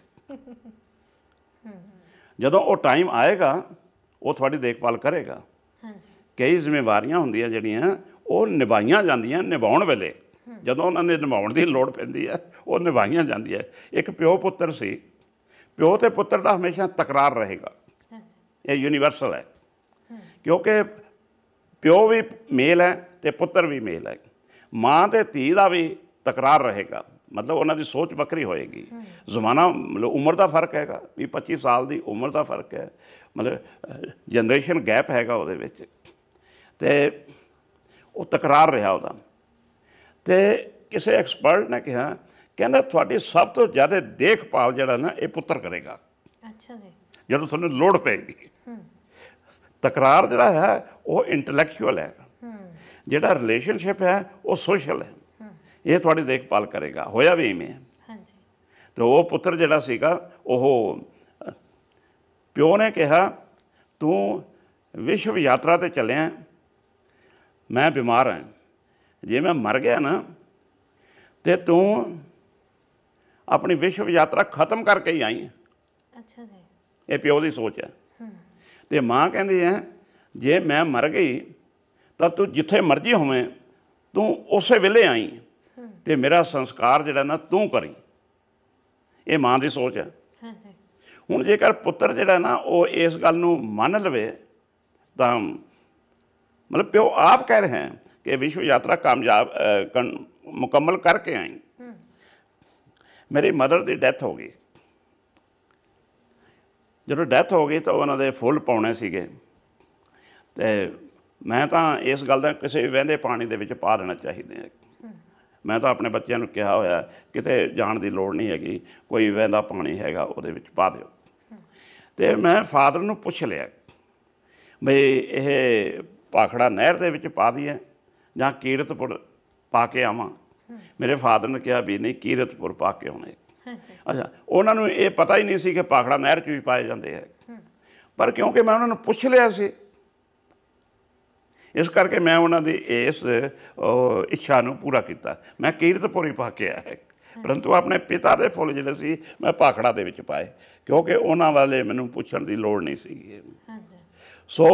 ਜਦੋਂ ਉਹ ਟਾਈਮ ਆਏਗਾ ਉਹ ਤੁਹਾਡੀ ਦੇਖਭਾਲ ਕਰੇਗਾ ਹਾਂਜੀ ਕਈ ਜ਼ਿੰਮੇਵਾਰੀਆਂ ਹੁੰਦੀਆਂ ਜਿਹੜੀਆਂ ਉਹ ਨਿਭਾਈਆਂ ਜਾਂਦੀਆਂ ਨਿਭਾਉਣ ਵੇਲੇ ਜਦੋਂ ਉਹਨਾਂ ਨੇ ਨਿਭਾਉਣ ਦੀ ਲੋੜ ਪੈਂਦੀ ਹੈ ਉਹ ਨਿਭਾਈਆਂ ਹੈ ਇੱਕ ਪਿਓ ਪੁੱਤਰ ਸੀ ਪਿਓ ਤੇ ਪੁੱਤਰ ਦਾ ਹਮੇਸ਼ਾ ਤਕਰਾਰ ਰਹੇਗਾ ਇਹ ਯੂਨੀਵਰਸਲ ਹੈ ਕਿਉਂਕਿ ਪਿਓ ਵੀ ਮੇਲ ਹੈ ਤੇ ਪੁੱਤਰ ਵੀ ਮੇਲ ਹੈ ਮਾਂ ਤੇ ਧੀ ਦਾ ਵੀ ਤਕਰਾਰ ਰਹੇਗਾ ਮਤਲਬ ਉਹਨਾਂ ਦੀ ਸੋਚ ਵੱਖਰੀ ਹੋਏਗੀ ਜ਼ਮਾਨਾ ਮਤਲਬ ਉਮਰ ਦਾ ਫਰਕ ਹੈਗਾ ਵੀ 25 ਸਾਲ ਦੀ ਉਮਰ ਦਾ ਫਰਕ ਹੈ ਮਤਲਬ ਜਨਰੇਸ਼ਨ ਗੈਪ ਹੈਗਾ ਉਹਦੇ ਵਿੱਚ ਤੇ ਉਹ ਤਕਰਾਰ ਰਿਹਾ ਉਹਦਾ ਤੇ ਕਿਸੇ ਐਕਸਪਰਟ ਨੇ ਕਿਹਾ ਕਹਿੰਦਾ ਤੁਹਾਡੀ ਸਭ ਤੋਂ ਜ਼ਿਆਦਾ ਦੇਖਭਾਲ ਜਿਹੜਾ ਨਾ ਇਹ ਪੁੱਤਰ ਕਰੇਗਾ ਅੱਛਾ ਜੀ ਜਦੋਂ ਤੁਹਾਨੂੰ ਲੋੜ ਪੈਗੀ ਤਕਰਾਰ ਜਿਹੜਾ ਹੈ ਉਹ ਇੰਟੈਲੈਕਚੁਅਲ ਹੈ ਜਿਹੜਾ ਰਿਲੇਸ਼ਨਸ਼ਿਪ ਹੈ ਉਹ ਸੋਸ਼ਲ ਹੈ ਇਹ ਤੁਹਾਡੀ ਦੇਖਭਾਲ ਕਰੇਗਾ ਹੋਇਆ ਵੀ ਇਵੇਂ ਹਾਂਜੀ ਤੇ ਉਹ ਪੁੱਤਰ ਜਿਹੜਾ ਸੀਗਾ ਉਹ ਪਿਓ ਨੇ ਕਿਹਾ ਤੂੰ ਵਿਸ਼ਵ ਯਾਤਰਾ ਤੇ ਚੱਲਿਆ ਮੈਂ ਬਿਮਾਰ ਹਾਂ ਜੇ ਮੈਂ ਮਰ ਗਿਆ ਨਾ ਤੇ ਤੂੰ ਆਪਣੀ ਵਿਸ਼ਵ ਯਾਤਰਾ ਖਤਮ ਕਰਕੇ ਹੀ ਆਈ ਹੈ ਅੱਛਾ ਜੀ ਇਹ ਪਿਓ ਦੀ ਸੋਚ ਹੈ ਤੇ ਮਾਂ ਕਹਿੰਦੀ ਹੈ ਜੇ ਮੈਂ ਮਰ ਗਈ ਤਾਂ ਤੂੰ ਜਿੱਥੇ ਮਰਜੀ ਹੋਵੇਂ ਤੂੰ ਉਸੇ ਵੇਲੇ ਆਈ ਤੇ ਮੇਰਾ ਸੰਸਕਾਰ ਜਿਹੜਾ ਨਾ ਤੂੰ ਕਰੀ ਇਹ ਮਾਂ ਦੀ ਸੋਚ ਹੈ ਹੁਣ ਜੇਕਰ ਪੁੱਤਰ ਜਿਹੜਾ ਨਾ ਉਹ ਇਸ ਗੱਲ ਨੂੰ ਮੰਨ ਲਵੇ ਤਾਂ ਮਤਲਬ ਪਿਓ ਆਪ ਕਹਿ ਰਹੇ ਹਨ ਕਿ ਵਿਸ਼ਵ ਯਾਤਰਾ ਕਾਮਯਾਬ ਮੁਕੰਮਲ ਕਰਕੇ ਆਈ ਮੇਰੀ ਮਦਰ ਦੀ ਡੈਥ ਹੋ ਗਈ ਜਦੋਂ ਡੈਥ ਹੋ ਗਈ ਤਾਂ ਉਹਨਾਂ ਦੇ ਫੁੱਲ ਪਾਉਣੇ ਸੀਗੇ ਤੇ ਮੈਂ ਤਾਂ ਇਸ ਗੱਲ ਦਾ ਕਿਸੇ ਵਹਿੰਦੇ ਪਾਣੀ ਦੇ ਵਿੱਚ ਪਾ ਦੇਣਾ ਚਾਹੀਦਾ ਮੈਂ ਤਾਂ ਆਪਣੇ ਬੱਚਿਆਂ ਨੂੰ ਕਿਹਾ ਹੋਇਆ ਕਿਤੇ ਜਾਣ ਦੀ ਲੋੜ ਨਹੀਂ ਹੈਗੀ ਕੋਈ ਵਹਿੰਦਾ ਪਾਣੀ ਹੈਗਾ ਉਹਦੇ ਵਿੱਚ ਪਾ ਦਿਓ ਤੇ ਮੈਂ ਫਾਦਰ ਨੂੰ ਪੁੱਛ ਲਿਆ ਬਈ ਇਹ ਪਾਖੜਾ ਨਹਿਰ ਦੇ ਵਿੱਚ ਪਾ ਦਈਏ ਜਾਂ ਕੀਰਤਪੁਰ ਪਾ ਕੇ ਆਵਾਂ ਮੇਰੇ ਫਾਦਰ ਨੇ ਕਿਹਾ ਵੀ ਨਹੀਂ ਕੀਰਤਪੁਰ ਪਾ ਕੇ ਆਉਣੇ ਅੱਛਾ ਉਹਨਾਂ ਨੂੰ ਇਹ ਪਤਾ ਹੀ ਨਹੀਂ ਸੀ ਕਿ ਪਾਖੜਾ ਨਹਿਰ 'ਚ ਵੀ ਪਾਏ ਜਾਂਦੇ ਹੈ ਪਰ ਕਿਉਂਕਿ ਮੈਂ ਉਹਨਾਂ ਨੂੰ ਪੁੱਛ ਲਿਆ ਸੀ ਇਸ ਕਰਕੇ ਮੈਂ ਉਹਨਾਂ ਦੀ ਇਸ ਇੱਛਾ ਨੂੰ ਪੂਰਾ ਕੀਤਾ ਮੈਂ ਕੀਰਤਪੁਰ ਹੀ ਪਾ ਕੇ ਆਇਆ ਪਰੰਤੂ ਆਪਣੇ ਪਿਤਾ ਦੇ ਫੁੱਲ ਜਿਹੜੇ ਸੀ ਮੈਂ ਪਾਖੜਾ ਦੇ ਵਿੱਚ ਪਾਏ ਕਿਉਂਕਿ ਉਹਨਾਂ ਵਾਲੇ ਮੈਨੂੰ ਪੁੱਛਣ ਦੀ ਲੋੜ ਨਹੀਂ ਸੀ ਸੋ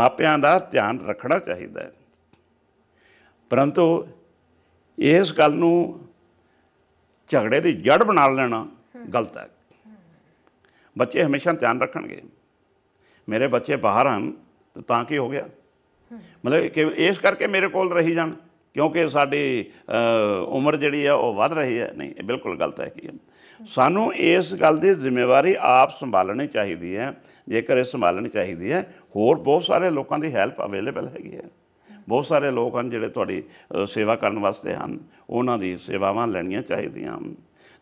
ਮਾਪਿਆਂ ਦਾ ਧਿਆਨ ਰੱਖਣਾ ਚਾਹੀਦਾ ਹੈ ਪਰੰਤੂ ਇਸ ਗੱਲ ਨੂੰ ਝਗੜੇ ਦੀ ਜੜ ਬਣਾ ਲੈਣਾ ਗਲਤ ਹੈ ਬੱਚੇ ਹਮੇਸ਼ਾ ਧਿਆਨ ਰੱਖਣਗੇ ਮੇਰੇ ਬੱਚੇ ਬਾਹਰ ਹਨ ਤਾਂ ਕੀ ਹੋ ਗਿਆ ਮਤਲਬ ਕਿ ਇਸ ਕਰਕੇ ਮੇਰੇ ਕੋਲ ਰਹੀ ਜਾਣ ਕਿਉਂਕਿ ਸਾਡੀ ਉਮਰ ਜਿਹੜੀ ਆ ਉਹ ਵੱਧ ਰਹੀ ਹੈ ਨਹੀਂ ਇਹ ਬਿਲਕੁਲ ਗਲਤ ਹੈ ਕਿ ਸਾਨੂੰ ਇਸ ਗੱਲ ਦੀ ਜ਼ਿੰਮੇਵਾਰੀ ਆਪ ਸੰਭਾਲਣੀ ਚਾਹੀਦੀ ਹੈ ਜੇਕਰ ਇਹ ਸੰਭਾਲਣੀ ਚਾਹੀਦੀ ਹੈ ਹੋਰ ਬਹੁਤ ਸਾਰੇ ਲੋਕਾਂ ਦੀ ਹੈਲਪ ਅਵੇਲੇਬਲ ਹੈਗੀ ਹੈ ਬਹੁਤ ਸਾਰੇ ਲੋਕ ਹਨ ਜਿਹੜੇ ਤੁਹਾਡੀ ਸੇਵਾ ਕਰਨ ਵਾਸਤੇ ਹਨ ਉਹਨਾਂ ਦੀ ਸੇਵਾਵਾਂ ਲੈਣੀਆਂ ਚਾਹੀਦੀਆਂ ਹਨ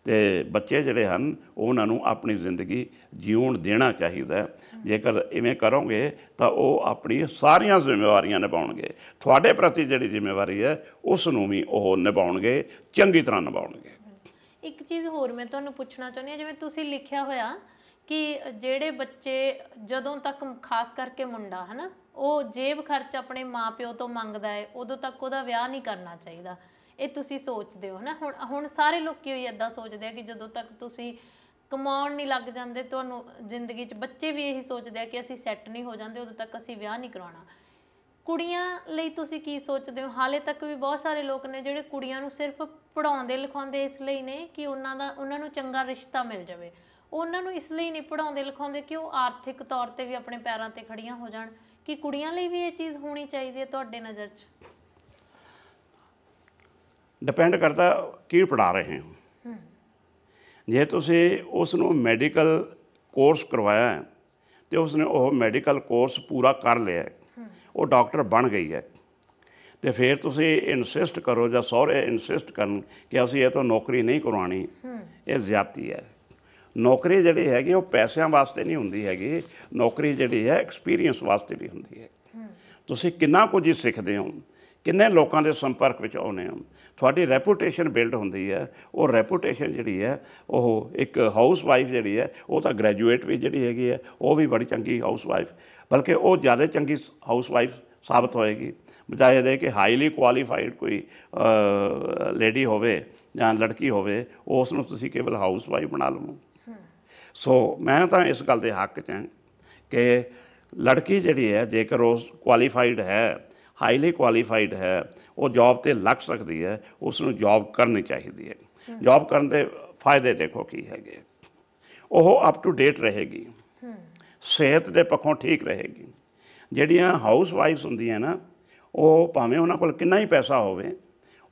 ਤੇ ਬੱਚੇ ਜਿਹੜੇ ਹਨ ਉਹਨਾਂ ਨੂੰ ਆਪਣੀ ਜ਼ਿੰਦਗੀ ਜਿਉਣ ਦੇਣਾ ਚਾਹੀਦਾ ਜੇਕਰ ਇਵੇਂ ਕਰੋਗੇ ਤਾਂ ਉਹ ਆਪਣੀ ਸਾਰੀਆਂ ਜ਼ਿੰਮੇਵਾਰੀਆਂ ਨਿਭਾਉਣਗੇ ਤੁਹਾਡੇ ਪ੍ਰਤੀ ਜਿਹੜੀ ਜ਼ਿੰਮੇਵਾਰੀ ਹੈ ਉਸ ਨੂੰ ਵੀ ਉਹ ਨਿਭਾਉਣਗੇ ਚੰਗੀ ਤਰ੍ਹਾਂ ਨਿਭਾਉਣਗੇ ਇੱਕ ਚੀਜ਼ ਹੋਰ ਮੈਂ ਤੁਹਾਨੂੰ ਪੁੱਛਣਾ ਚਾਹੁੰਦੀ ਹਾਂ ਜਿਵੇਂ ਤੁਸੀਂ ਲਿਖਿਆ ਹੋਇਆ ਕਿ ਜਿਹੜੇ ਬੱਚੇ ਜਦੋਂ ਤੱਕ ਖਾਸ ਕਰਕੇ ਮੁੰਡਾ ਹਨਾ ਉਹ ਜੇਬ ਖਰਚ ਆਪਣੇ ਮਾਪਿਓ ਤੋਂ ਮੰਗਦਾ ਹੈ ਉਦੋਂ ਤੱਕ ਉਹਦਾ ਵਿਆਹ ਨਹੀਂ ਕਰਨਾ ਚਾਹੀਦਾ ਇਹ ਤੁਸੀਂ ਸੋਚਦੇ ਹੋ ਨਾ ਹੁਣ ਹੁਣ ਸਾਰੇ ਲੋਕੀ ਹੋਈ ਐਦਾਂ ਸੋਚਦੇ ਆ ਕਿ ਜਦੋਂ ਤੱਕ ਤੁਸੀਂ ਕਮਾਉਣ ਨਹੀਂ ਲੱਗ ਜਾਂਦੇ ਤੁਹਾਨੂੰ ਜ਼ਿੰਦਗੀ 'ਚ ਬੱਚੇ ਵੀ ਇਹੀ ਸੋਚਦੇ ਆ ਕਿ ਅਸੀਂ ਸੈੱਟ ਨਹੀਂ ਹੋ ਜਾਂਦੇ ਉਦੋਂ ਤੱਕ ਅਸੀਂ ਵਿਆਹ ਨਹੀਂ ਕਰਾਉਣਾ ਕੁੜੀਆਂ ਲਈ ਤੁਸੀਂ ਕੀ ਸੋਚਦੇ ਹੋ ਹਾਲੇ ਤੱਕ ਵੀ ਬਹੁਤ ਸਾਰੇ ਲੋਕ ਨੇ ਜਿਹੜੇ ਕੁੜੀਆਂ ਨੂੰ ਸਿਰਫ ਪੜਾਉਂਦੇ ਲਿਖਾਉਂਦੇ ਇਸ ਲਈ ਨੇ ਕਿ ਉਹਨਾਂ ਦਾ ਉਹਨਾਂ ਨੂੰ ਚੰਗਾ ਰਿਸ਼ਤਾ ਮਿਲ ਜਾਵੇ ਉਹਨਾਂ ਨੂੰ ਇਸ ਲਈ ਨਹੀਂ ਪੜਾਉਂਦੇ ਲਿਖਾਉਂਦੇ ਕਿ ਉਹ ਆਰਥਿਕ ਤੌਰ ਤੇ ਵੀ ਆਪਣੇ ਪੈਰਾਂ ਤੇ ਖੜੀਆਂ ਹੋ ਜਾਣ ਕਿ ਕੁੜੀਆਂ ਲਈ ਵੀ ਇਹ ਚੀਜ਼ ਹੋਣੀ ਚਾਹੀਦੀ ਹੈ ਤੁਹਾਡੇ ਨਜ਼ਰ 'ਚ ਡਿਪੈਂਡ ਕਰਦਾ ਕੀ ਪੜਾ ਰਹੇ ਹੋ ਜੇ ਤੁਸੀਂ ਉਸ ਨੂੰ ਮੈਡੀਕਲ ਕੋਰਸ ਕਰਵਾਇਆ ਹੈ ਤੇ ਨੇ ਉਹ ਮੈਡੀਕਲ ਕੋਰਸ ਪੂਰਾ ਕਰ ਲਿਆ ਉਹ ਡਾਕਟਰ ਬਣ ਗਈ ਹੈ ਤੇ ਫਿਰ ਤੁਸੀਂ ਇਨਸਿਸਟ ਕਰੋ ਜਾਂ ਸਹੁਰੇ ਇਨਸਿਸਟ ਕਰਨ ਕਿ ਅਸੀਂ ਇਹ ਤਾਂ ਨੌਕਰੀ ਨਹੀਂ ਕਰਵਾਣੀ ਇਹ ਜ਼ਿਆਤੀ ਹੈ ਨੌਕਰੀ ਜਿਹੜੀ ਹੈਗੀ ਉਹ ਪੈਸਿਆਂ ਵਾਸਤੇ ਨਹੀਂ ਹੁੰਦੀ ਹੈਗੀ ਨੌਕਰੀ ਜਿਹੜੀ ਹੈ ਐਕਸਪੀਰੀਅੰਸ ਵਾਸਤੇ ਵੀ ਹੁੰਦੀ ਹੈ ਤੁਸੀਂ ਕਿੰਨਾ ਕੁਝ ਸਿੱਖਦੇ ਹੋ ਕਿੰਨੇ ਲੋਕਾਂ ਦੇ ਸੰਪਰਕ ਵਿੱਚ ਆਉਨੇ ਹੋ ਤੁਹਾਡੀ ਰੈਪਿਊਟੇਸ਼ਨ ਬਿਲਡ ਹੁੰਦੀ ਹੈ ਉਹ ਰੈਪਿਊਟੇਸ਼ਨ ਜਿਹੜੀ ਹੈ ਉਹ ਇੱਕ ਹਾਊਸ ਵਾਈਫ ਜਿਹੜੀ ਹੈ ਉਹ ਤਾਂ ਗ੍ਰੈਜੂਏਟ ਵੀ ਜਿਹੜੀ ਹੈਗੀ ਹੈ ਉਹ ਵੀ ਬੜੀ ਚੰਗੀ ਹਾਊਸ ਵਾਈਫ ਬਲਕਿ ਉਹ ਜ਼ਿਆਦਾ ਚੰਗੀ ਹਾਊਸ ਵਾਈਫ ਸਾਬਤ ਹੋਏਗੀ ਬਜਾਏ ਦੇ ਕਿ ਹਾਈਲੀ ਕੁਆਲੀਫਾਈਡ ਕੋਈ ਲੇਡੀ ਹੋਵੇ ਜਾਂ ਲੜਕੀ ਹੋਵੇ ਉਸ ਨੂੰ ਤੁਸੀਂ ਕੇਵਲ ਹਾਊਸ ਵਾਈਫ ਬਣਾ ਲਵੋ ਸੋ ਮੈਂ ਤਾਂ ਇਸ ਗੱਲ ਦੇ ਹੱਕ 'ਚ ਹਾਂ ਕਿ ਲੜਕੀ ਜਿਹੜੀ ਹੈ ਜੇਕਰ ਉਹ ਕੁਆਲੀਫਾਈਡ ਹੈ ਹਾਈਲੀ ਕੁਆਲੀਫਾਈਡ ਹੈ ਉਹ ਜੌਬ ਤੇ ਲੱਗ ਸਕਦੀ ਹੈ ਉਸ ਨੂੰ ਜੌਬ ਕਰਨੀ ਚਾਹੀਦੀ ਹੈ ਜੌਬ ਕਰਨ ਦੇ ਫਾਇਦੇ ਦੇਖੋ ਕੀ ਹੈਗੇ ਉਹ ਅਪ ਟੂ ਡੇਟ ਰਹੇਗੀ ਸਿਹਤ ਦੇ ਪੱਖੋਂ ਠੀਕ ਰਹੇਗੀ ਜਿਹੜੀਆਂ ਹਾਊਸ ਵਾਈਫਸ ਹੁੰਦੀਆਂ ਨਾ ਉਹ ਭਾਵੇਂ ਉਹਨਾਂ ਕੋਲ ਕਿੰਨਾ ਹੀ ਪੈਸਾ ਹੋਵੇ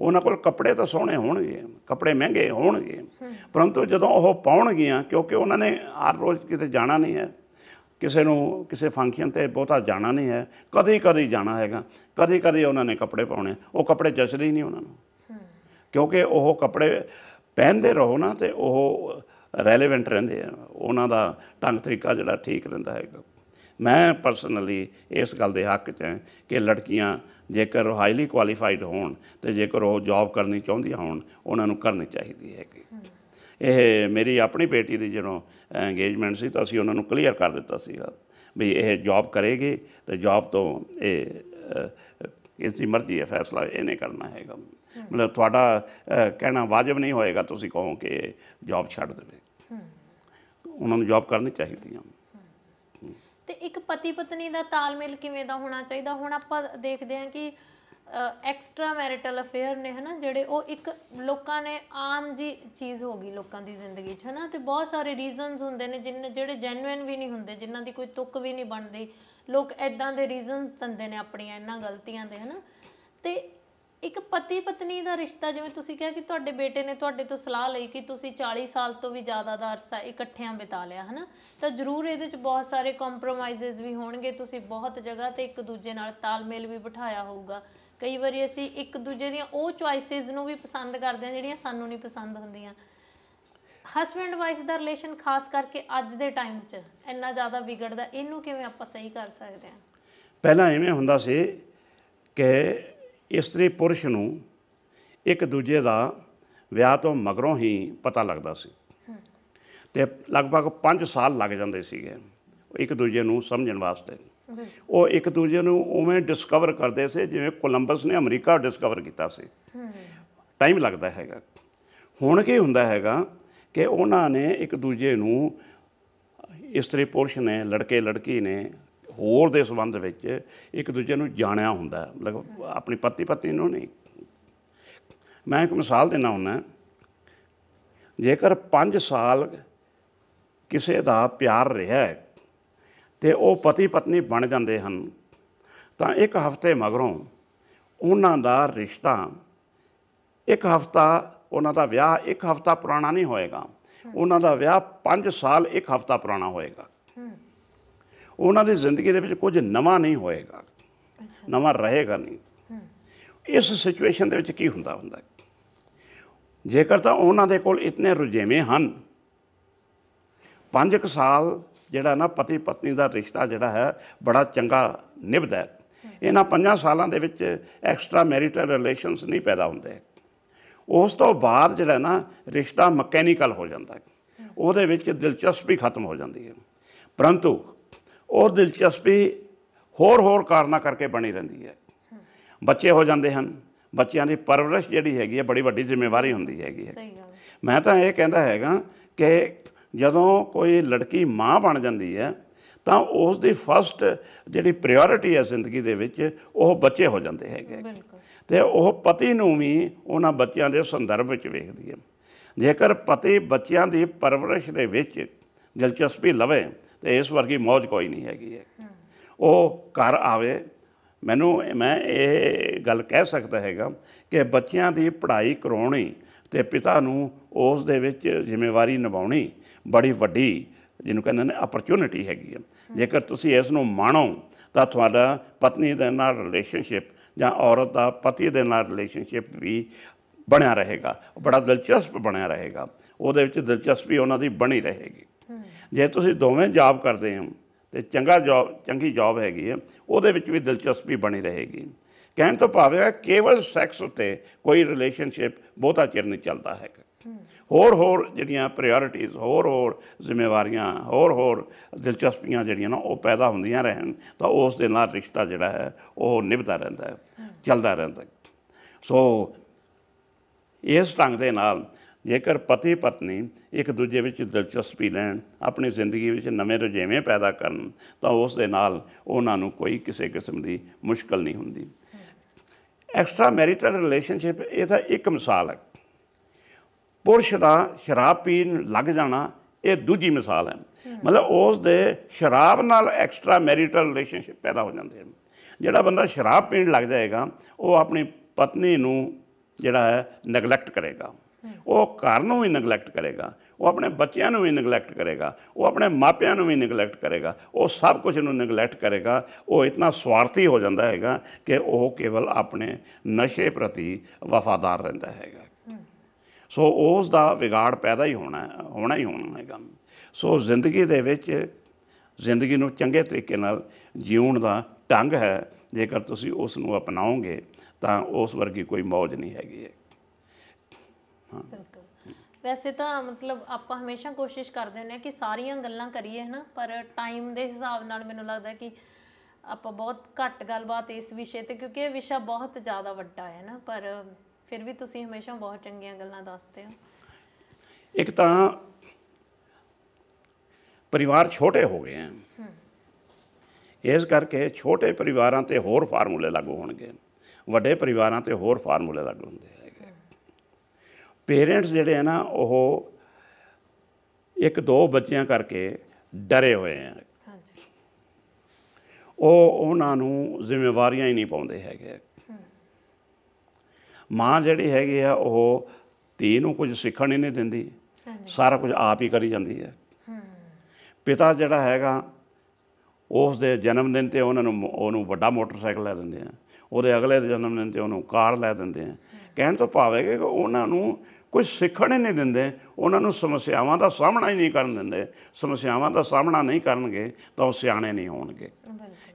ਉਹਨਾਂ ਕੋਲ ਕੱਪੜੇ ਤਾਂ ਸੋਹਣੇ ਹੋਣਗੇ ਕੱਪੜੇ ਮਹਿੰਗੇ ਹੋਣਗੇ ਪਰੰਤੂ ਜਦੋਂ ਉਹ ਪਾਉਣਗੀਆਂ ਕਿਉਂਕਿ ਉਹਨਾਂ ਨੇ ਹਰ ਰੋਜ਼ ਕਿਤੇ ਜਾਣਾ ਨਹੀਂ ਹੈ ਕਿਸੇ ਨੂੰ ਕਿਸੇ ਫੰਕਸ਼ਨ ਤੇ ਬਹੁਤਾ ਜਾਣਾ ਨਹੀਂ ਹੈ ਕਦੇ ਕਦੇ ਜਾਣਾ ਹੈਗਾ ਕਦੇ ਕਦੇ ਉਹਨਾਂ ਨੇ ਕੱਪੜੇ ਪਾਉਣੇ ਉਹ ਕੱਪੜੇ ਜਚਦੇ ਹੀ ਨਹੀਂ ਉਹਨਾਂ ਨੂੰ ਕਿਉਂਕਿ ਉਹ ਕੱਪੜੇ ਪਹਿਨਦੇ ਰਹੋ ਨਾ ਤੇ ਉਹ ਰੈਲੇਵੈਂਟ ਰਹਿੰਦੇ ਆ ਉਹਨਾਂ ਦਾ ਢੰਗ ਤਰੀਕਾ ਜਿਹੜਾ ਠੀਕ ਰਹਿੰਦਾ ਹੈਗਾ ਮੈਂ ਪਰਸਨਲੀ ਇਸ ਗੱਲ ਦੇ ਹੱਕ 'ਚ ਹਾਂ ਕਿ ਲੜਕੀਆਂ ਜੇਕਰ ਉਹ ਹਾਈਲੀ ਕੁਆਲੀਫਾਈਡ ਹੋਣ ਤੇ ਜੇਕਰ ਉਹ ਜੌਬ ਕਰਨੀ ਚਾਹੁੰਦੀ ਹੋਣ ਉਹਨਾਂ ਨੂੰ ਕਰਨੀ ਚਾਹੀਦੀ ਹੈਗੀ ਇਹ ਮੇਰੀ ਆਪਣੀ ਬੇਟੀ ਦੀ ਜਦੋਂ ਇੰਗੇਜਮੈਂਟ ਸੀ ਤਾਂ ਅਸੀਂ ਉਹਨਾਂ ਨੂੰ ਕਲੀਅਰ ਕਰ ਦਿੱਤਾ ਸੀਗਾ ਵੀ ਇਹ ਜੌਬ ਕਰੇਗੀ ਤੇ ਜੌਬ ਤੋਂ ਇਹ ਇਸ ਦੀ ਮਰਜ਼ੀ ਹੈ ਫੈਸਲਾ ਇਹਨੇ ਕਰਨਾ ਹੈਗਾ ਮਤਲਬ ਤੁਹਾਡਾ ਕਹਿਣਾ ਵਾਜਬ ਨਹੀਂ ਹੋਏਗਾ ਤੁਸੀਂ ਕਹੋ ਕਿ ਜੌਬ ਛੱਡ ਦੇਵੇ ਉਹਨਾਂ ਨੂੰ ਜੌਬ ਕਰਨੀ ਚਾਹੀਦੀ ਹੈ ਤੇ ਇੱਕ ਪਤੀ ਪਤਨੀ ਦਾ ਤਾਲਮੇਲ ਕਿਵੇਂ ਦਾ ਹੋਣਾ ਚਾਹੀਦਾ ਹੁਣ ਆਪਾਂ ਦੇਖਦੇ ਹਾਂ ਕਿ ਐਕਸਟਰਾ ਮੈਰਿਟਲ ਅਫੇਅਰ ਨੇ ਹਨਾ ਜਿਹੜੇ ਉਹ ਇੱਕ ਲੋਕਾਂ ਨੇ ਆਮ ਜੀ ਚੀਜ਼ ਹੋ ਗਈ ਲੋਕਾਂ ਦੀ ਜ਼ਿੰਦਗੀ 'ਚ ਹਨਾ ਤੇ ਬਹੁਤ ਸਾਰੇ ਰੀਜ਼ਨਸ ਹੁੰਦੇ ਨੇ ਜਿਨ ਜਿਹੜੇ ਜੈਨੂਇਨ ਵੀ ਨਹੀਂ ਹੁੰਦੇ ਜਿਨ੍ਹਾਂ ਦੀ ਕੋਈ ਤੁੱਕ ਵੀ ਨਹੀਂ ਬਣਦੀ ਲੋਕ ਐਦਾਂ ਦੇ ਰੀਜ਼ਨਸ ਦਿੰਦੇ ਨੇ ਆਪਣੀਆਂ ਇਹਨਾਂ ਗਲਤੀਆਂ ਦੇ ਹਨਾ ਤੇ ਇੱਕ ਪਤੀ ਪਤਨੀ ਦਾ ਰਿਸ਼ਤਾ ਜਿਵੇਂ ਤੁਸੀਂ ਕਿਹਾ ਕਿ ਤੁਹਾਡੇ ਬੇਟੇ ਨੇ ਤੁਹਾਡੇ ਤੋਂ ਸਲਾਹ ਲਈ ਕਿ ਤੁਸੀਂ 40 ਸਾਲ ਤੋਂ ਵੀ ਜ਼ਿਆਦਾ ਦਾ ਅਰਸਾ ਇਕੱਠਿਆਂ ਬਿਤਾ ਲਿਆ ਹਨਾ ਤਾਂ ਜ਼ਰੂਰ ਇਹਦੇ ਵਿੱਚ ਬਹੁਤ ਸਾਰੇ ਕੰਪਰੋਮਾਈਜ਼ਸ ਵੀ ਹੋਣਗੇ ਤੁਸੀਂ ਬਹੁਤ ਜਗ੍ਹਾ ਤੇ ਇੱਕ ਦੂਜੇ ਨਾਲ ਤਾਲਮੇਲ ਵੀ ਬਿਠਾਇਆ ਹੋਊਗਾ ਕਈ ਵਾਰੀ ਅਸੀਂ ਇੱਕ ਦੂਜੇ ਦੀਆਂ ਉਹ ਚੁਆਇਸਿਸ ਨੂੰ ਵੀ ਪਸੰਦ ਕਰਦੇ ਹਾਂ ਜਿਹੜੀਆਂ ਸਾਨੂੰ ਨਹੀਂ ਪਸੰਦ ਹੁੰਦੀਆਂ ਹਸਬੰਡ ਵਾਈਫ ਦਾ ਰਿਲੇਸ਼ਨ ਖਾਸ ਕਰਕੇ ਅੱਜ ਦੇ ਟਾਈਮ 'ਚ ਇੰਨਾ ਜ਼ਿਆਦਾ ਵਿਗੜਦਾ ਇਹਨੂੰ ਕਿਵੇਂ ਆਪਾਂ ਸਹੀ ਕਰ ਸਕਦੇ ਹਾਂ ਪਹਿਲਾਂ ਐਵੇਂ ਹੁੰਦਾ ਸੀ ਕਿ ਇਸਤਰੀ ਪੁਰਸ਼ ਨੂੰ ਇੱਕ ਦੂਜੇ ਦਾ ਵਿਆਹ ਤੋਂ ਮਗਰੋਂ ਹੀ ਪਤਾ ਲੱਗਦਾ ਸੀ ਤੇ ਲਗਭਗ 5 ਸਾਲ ਲੱਗ ਜਾਂਦੇ ਸੀਗੇ ਇੱਕ ਦੂਜੇ ਨੂੰ ਸਮਝਣ ਵਾਸਤੇ ਉਹ ਇੱਕ ਦੂਜੇ ਨੂੰ ਉਵੇਂ ਡਿਸਕਵਰ ਕਰਦੇ ਸੀ ਜਿਵੇਂ ਕੋਲੰਬਸ ਨੇ ਅਮਰੀਕਾ ਡਿਸਕਵਰ ਕੀਤਾ ਸੀ ਟਾਈਮ ਲੱਗਦਾ ਹੈਗਾ ਹੁਣ ਕੀ ਹੁੰਦਾ ਹੈਗਾ ਕਿ ਉਹਨਾਂ ਨੇ ਇੱਕ ਦੂਜੇ ਨੂੰ ਇਸਤਰੀ ਪੁਰਸ਼ ਨੇ ਲੜਕੇ ਲੜਕੀ ਨੇ ਹੋਰ ਦੇ ਸੰਬੰਧ ਵਿੱਚ ਇੱਕ ਦੂਜੇ ਨੂੰ ਜਾਣਿਆ ਹੁੰਦਾ ਮਤਲਬ ਆਪਣੀ ਪਤੀ ਪਤਨੀ ਨੂੰ ਨਹੀਂ ਮੈਂ ਇੱਕ ਮਿਸਾਲ ਦੇਣਾ ਹੁੰਦਾ ਜੇਕਰ 5 ਸਾਲ ਕਿਸੇ ਦਾ ਪਿਆਰ ਰਿਹਾ ਹੈ ਤੇ ਉਹ ਪਤੀ ਪਤਨੀ ਬਣ ਜਾਂਦੇ ਹਨ ਤਾਂ ਇੱਕ ਹਫ਼ਤੇ ਮਗਰੋਂ ਉਹਨਾਂ ਦਾ ਰਿਸ਼ਤਾ ਇੱਕ ਹਫ਼ਤਾ ਉਹਨਾਂ ਦਾ ਵਿਆਹ ਇੱਕ ਹਫ਼ਤਾ ਪੁਰਾਣਾ ਨਹੀਂ ਹੋਏਗਾ ਉਹਨਾਂ ਦਾ ਵਿਆਹ 5 ਸਾਲ ਇੱਕ ਹਫ਼ਤਾ ਪੁਰਾਣਾ ਹੋਏਗਾ ਉਹਨਾਂ ਦੀ ਜ਼ਿੰਦਗੀ ਦੇ ਵਿੱਚ ਕੁਝ ਨਵਾਂ ਨਹੀਂ ਹੋਏਗਾ ਨਵਾਂ ਰਹੇਗਾ ਨਹੀਂ ਇਸ ਸਿਚੁਏਸ਼ਨ ਦੇ ਵਿੱਚ ਕੀ ਹੁੰਦਾ ਹੁੰਦਾ ਜੇਕਰ ਤਾਂ ਉਹਨਾਂ ਦੇ ਕੋਲ ਇਤਨੇ ਰੁਝੇਵੇਂ ਹਨ 5 ਸਾਲ ਜਿਹੜਾ ਨਾ ਪਤੀ ਪਤਨੀ ਦਾ ਰਿਸ਼ਤਾ ਜਿਹੜਾ ਹੈ ਬੜਾ ਚੰਗਾ ਨਿਭਦਾ ਹੈ ਇਹਨਾਂ 5 ਸਾਲਾਂ ਦੇ ਵਿੱਚ ਐਕਸਟਰਾ ਮੈਰਿਟਲ ਰਿਲੇਸ਼ਨਸ ਨਹੀਂ ਪੈਦਾ ਹੁੰਦੇ ਉਸ ਤੋਂ ਬਾਅਦ ਜਿਹੜਾ ਨਾ ਰਿਸ਼ਤਾ ਮਕੈਨੀਕਲ ਹੋ ਜਾਂਦਾ ਹੈ ਉਹਦੇ ਵਿੱਚ ਦਿਲਚਸਪੀ ਖਤਮ ਹੋ ਜਾਂਦੀ ਹੈ ਪਰੰਤੂ ਉਹ ਦਿਲਚਸਪੀ ਹੋਰ ਹੋਰ ਕਾਰਨਾ ਕਰਕੇ ਬਣੀ ਰਹਿੰਦੀ ਹੈ ਬੱਚੇ ਹੋ ਜਾਂਦੇ ਹਨ ਬੱਚਿਆਂ ਦੀ ਪਰਵਰਿਸ਼ ਜਿਹੜੀ ਹੈਗੀ ਹੈ ਬੜੀ ਵੱਡੀ ਜ਼ਿੰਮੇਵਾਰੀ ਹੁੰਦੀ ਹੈਗੀ ਹੈ ਮੈਂ ਤਾਂ ਇਹ ਕਹਿੰਦਾ ਹੈਗਾ ਕਿ ਜਦੋਂ ਕੋਈ ਲੜਕੀ ਮਾਂ ਬਣ ਜਾਂਦੀ ਹੈ ਤਾਂ ਉਸ ਦੀ ਫਸਟ ਜਿਹੜੀ ਪ੍ਰਾਇੋਰਟੀ ਹੈ ਜ਼ਿੰਦਗੀ ਦੇ ਵਿੱਚ ਉਹ ਬੱਚੇ ਹੋ ਜਾਂਦੇ ਹੈਗੇ ਤੇ ਉਹ ਪਤੀ ਨੂੰ ਵੀ ਉਹਨਾਂ ਬੱਚਿਆਂ ਦੇ ਸੰਦਰਭ ਵਿੱਚ ਵੇਖਦੀ ਹੈ ਜੇਕਰ ਪਤੀ ਬੱਚਿਆਂ ਦੀ ਪਰਵਰਿਸ਼ ਦੇ ਵਿੱਚ ਦਿਲਚਸਪੀ ਲਵੇ ਤੇ ਇਸ ਵਰਗੀ ਮੌਜ ਕੋਈ ਨਹੀਂ ਹੈਗੀ ਹੈ ਉਹ ਘਰ ਆਵੇ ਮੈਨੂੰ ਮੈਂ ਇਹ ਗੱਲ ਕਹਿ ਸਕਦਾ ਹੈਗਾ ਕਿ ਬੱਚਿਆਂ ਦੀ ਪੜ੍ਹਾਈ ਕਰਾਉਣੀ ਤੇ ਪਿਤਾ ਨੂੰ ਉਸ ਦੇ ਵਿੱਚ ਜ਼ਿੰਮੇਵਾਰੀ ਨਿਭਾਉਣੀ ਬੜੀ ਵੱਡੀ ਜਿਹਨੂੰ ਕਹਿੰਦੇ ਨੇ ਓਪਰਚੁਨਿਟੀ ਹੈਗੀ ਹੈ ਜੇਕਰ ਤੁਸੀਂ ਇਸ ਨੂੰ ਮਾਣੋ ਤਾਂ ਤੁਹਾਡਾ ਪਤਨੀ ਦੇ ਨਾਲ ਰਿਲੇਸ਼ਨਸ਼ਿਪ ਜਾਂ ਔਰਤ ਦਾ ਪਤੀ ਦੇ ਨਾਲ ਰਿਲੇਸ਼ਨਸ਼ਿਪ ਵੀ ਬਣਿਆ ਰਹੇਗਾ ਬੜਾ ਦਿਲਚਸਪ ਬਣਿਆ ਰਹੇਗਾ ਉਹਦੇ ਵਿੱਚ ਦਿਲਚਸਪੀ ਉਹਨਾਂ ਦੀ ਬਣੀ ਰਹੇਗੀ ਜੇ ਤੁਸੀਂ ਦੋਵੇਂ ਜੌਬ ਕਰਦੇ ਹੋ ਤੇ ਚੰਗਾ ਜੌਬ ਚੰਗੀ ਜੌਬ ਹੈਗੀ ਹੈ ਉਹਦੇ ਵਿੱਚ ਵੀ ਦਿਲਚਸਪੀ ਬਣੀ ਰਹੇਗੀ ਕਹਿਣ ਤੋਂ ਭਾਵ ਹੈ ਕੇਵਲ ਸੈਕਸ ਉੱਤੇ ਕੋਈ ਰਿਲੇਸ਼ਨਸ਼ਿਪ ਬਹੁਤਾ ਚਿਰ ਨਹੀਂ ਚੱਲਦਾ ਹੈ ਹੋਰ ਹੋਰ ਜਿਹੜੀਆਂ ਪ੍ਰਾਇੋਰਟੀਜ਼ ਹੋਰ ਹੋਰ ਜ਼ਿੰਮੇਵਾਰੀਆਂ ਹੋਰ ਹੋਰ ਦਿਲਚਸਪੀਆਂ ਜਿਹੜੀਆਂ ਨਾ ਉਹ ਪੈਦਾ ਹੁੰਦੀਆਂ ਰਹਿਣ ਤਾਂ ਉਸ ਦੇ ਨਾਲ ਰਿਸ਼ਤਾ ਜਿਹੜਾ ਹੈ ਉਹ ਨਿਭਦਾ ਰਹਿੰਦਾ ਹੈ ਚੱਲਦਾ ਰਹਿੰਦਾ ਸੋ ਇਸ ਢੰਗ ਦੇ ਨਾਲ ਜੇਕਰ ਪਤੀ ਪਤਨੀ ਇੱਕ ਦੂਜੇ ਵਿੱਚ ਦਿਲਚਸਪੀ ਲੈਣ ਆਪਣੀ ਜ਼ਿੰਦਗੀ ਵਿੱਚ ਨਵੇਂ ਰੁਝੇਵੇਂ ਪੈਦਾ ਕਰਨ ਤਾਂ ਉਸ ਦੇ ਨਾਲ ਉਹਨਾਂ ਨੂੰ ਕੋਈ ਕਿਸੇ ਕਿਸਮ ਦੀ ਮੁਸ਼ਕਲ ਨਹੀਂ ਹੁੰਦੀ ਐਕਸਟਰਾ ਮੈਰਿਟਲ ਰਿਲੇਸ਼ਨਸ਼ਿਪ ਇਹ ਤਾਂ ਇੱਕ ਮਿਸਾਲ ਹੈ ਪੁਰਸ਼ ਦਾ ਸ਼ਰਾਬ ਪੀਣ ਲੱਗ ਜਾਣਾ ਇਹ ਦੂਜੀ ਮਿਸਾਲ ਹੈ ਮਤਲਬ ਉਸ ਦੇ ਸ਼ਰਾਬ ਨਾਲ ਐਕਸਟਰਾ ਮੈਰਿਟਲ ਰਿਲੇਸ਼ਨਸ਼ਿਪ ਪੈਦਾ ਹੋ ਜਾਂਦੇ ਹਨ ਜਿਹੜਾ ਬੰਦਾ ਸ਼ਰਾਬ ਪੀਣ ਲੱਗ ਜਾਏਗਾ ਉਹ ਆਪਣੀ ਪਤਨੀ ਨੂੰ ਜਿਹੜਾ ਹੈ ਨੈਗਲੈਕਟ ਕਰੇਗਾ ਉਹ ਘਰ ਨੂੰ ਵੀ ਨੈਗਲੈਕਟ ਕਰੇਗਾ ਉਹ ਆਪਣੇ ਬੱਚਿਆਂ ਨੂੰ ਵੀ ਨੈਗਲੈਕਟ ਕਰੇਗਾ ਉਹ ਆਪਣੇ ਮਾਪਿਆਂ ਨੂੰ ਵੀ ਨੈਗਲੈਕਟ ਕਰੇਗਾ ਉਹ ਸਭ ਕੁਝ ਨੂੰ ਨੈਗਲੈਕਟ ਕਰੇਗਾ ਉਹ ਇਤਨਾ ਸਵਾਰਥੀ ਹੋ ਜਾਂਦਾ ਹੈਗਾ ਕਿ ਉਹ ਕੇਵਲ ਆਪਣੇ ਨਸ਼ੇ ਪ੍ਰਤੀ ਵਫਾਦਾਰ ਰਹਿੰਦਾ ਹੈਗਾ ਸੋ ਉਸ ਦਾ ਵਿਗਾੜ ਪੈਦਾ ਹੀ ਹੋਣਾ ਹੋਣਾ ਹੀ ਹੋਣਾ ਹੈਗਾ ਸੋ ਜ਼ਿੰਦਗੀ ਦੇ ਵਿੱਚ ਜ਼ਿੰਦਗੀ ਨੂੰ ਚੰਗੇ ਤਰੀਕੇ ਨਾਲ ਜੀਉਣ ਦਾ ਢੰਗ ਹੈ ਜੇਕਰ ਤੁਸੀਂ ਉਸ ਨੂੰ ਅਪਣਾਓਗੇ ਤਾਂ ਉਸ ਵਰਗੀ ਕੋਈ ਮੌਜ ਨਹੀਂ ਹੈਗੀ ਹੈ ਬਿਲਕੁਲ ਵੈਸੇ ਤਾਂ ਮਤਲਬ ਆਪਾਂ ਹਮੇਸ਼ਾ ਕੋਸ਼ਿਸ਼ ਕਰਦੇ ਹੁੰਦੇ ਆ ਕਿ ਸਾਰੀਆਂ ਗੱਲਾਂ ਕਰੀਏ ਹਨਾ ਪਰ ਟਾਈਮ ਦੇ ਹਿਸਾਬ ਨਾਲ ਮੈਨੂੰ ਲੱਗਦਾ ਕਿ ਆਪਾਂ ਬਹੁਤ ਘੱਟ ਗੱਲਬਾਤ ਇਸ ਵਿਸ਼ੇ ਤੇ ਕਿਉਂਕਿ ਇਹ ਵਿਸ਼ਾ ਬਹੁਤ ਜ਼ਿਆਦਾ ਵੱਡਾ ਹੈ ਨਾ ਪਰ ਫਿਰ ਵੀ ਤੁਸੀਂ ਹਮੇਸ਼ਾ ਬਹੁਤ ਚੰਗੀਆਂ ਗੱਲਾਂ ਦੱਸਦੇ ਹੋ ਇੱਕ ਤਾਂ ਪਰਿਵਾਰ ਛੋਟੇ ਹੋ ਗਏ ਹਨ ਇਸ ਕਰਕੇ ਛੋਟੇ ਪਰਿਵਾਰਾਂ ਤੇ ਹੋਰ ਫਾਰਮੂਲੇ ਲਾਗੂ ਹੋਣਗੇ ਵੱਡੇ ਪਰਿਵਾਰਾਂ ਤੇ ਹੋਰ ਫਾਰਮੂਲੇ ਲਾਗੂ ਹੁੰਦੇ ਆ ਪੇਰੈਂਟਸ ਜਿਹੜੇ ਆ ਨਾ ਉਹ ਇੱਕ ਦੋ ਬੱਚਿਆਂ ਕਰਕੇ ਡਰੇ ਹੋਏ ਆ ਉਹ ਉਹਨਾਂ ਨੂੰ ਜ਼ਿੰਮੇਵਾਰੀਆਂ ਹੀ ਨਹੀਂ ਪਾਉਂਦੇ ਹੈਗੇ ਮਾਂ ਜਿਹੜੀ ਹੈਗੀ ਆ ਉਹ ਧੀ ਨੂੰ ਕੁਝ ਸਿੱਖਣ ਹੀ ਨਹੀਂ ਦਿੰਦੀ ਸਾਰਾ ਕੁਝ ਆਪ ਹੀ ਕਰੀ ਜਾਂਦੀ ਹੈ ਪਿਤਾ ਜਿਹੜਾ ਹੈਗਾ ਉਸ ਦੇ ਜਨਮ ਦਿਨ ਤੇ ਉਹਨਾਂ ਨੂੰ ਉਹਨੂੰ ਵੱਡਾ ਮੋਟਰਸਾਈਕਲ ਲੈ ਦਿੰਦੇ ਆ ਉਹਦੇ ਅਗਲੇ ਜਨਮ ਦਿਨ ਤੇ ਉਹਨੂੰ ਕਾਰ ਲੈ ਦਿੰਦੇ ਆ ਕਹਿਣ ਤੋਂ ਭਾਵ ਹੈ ਕਿ ਉਹਨਾਂ ਨੂੰ ਕੋਈ ਸਿੱਖਣ ਹੀ ਨਹੀਂ ਦਿੰਦੇ ਉਹਨਾਂ ਨੂੰ ਸਮੱਸਿਆਵਾਂ ਦਾ ਸਾਹਮਣਾ ਹੀ ਨਹੀਂ ਕਰਨ ਦਿੰਦੇ ਸਮੱਸਿਆਵਾਂ ਦਾ ਸਾਹਮਣਾ ਨਹੀਂ ਕਰਨਗੇ ਤਾਂ ਉਹ ਸਿਆਣੇ ਨਹੀਂ ਹੋਣਗੇ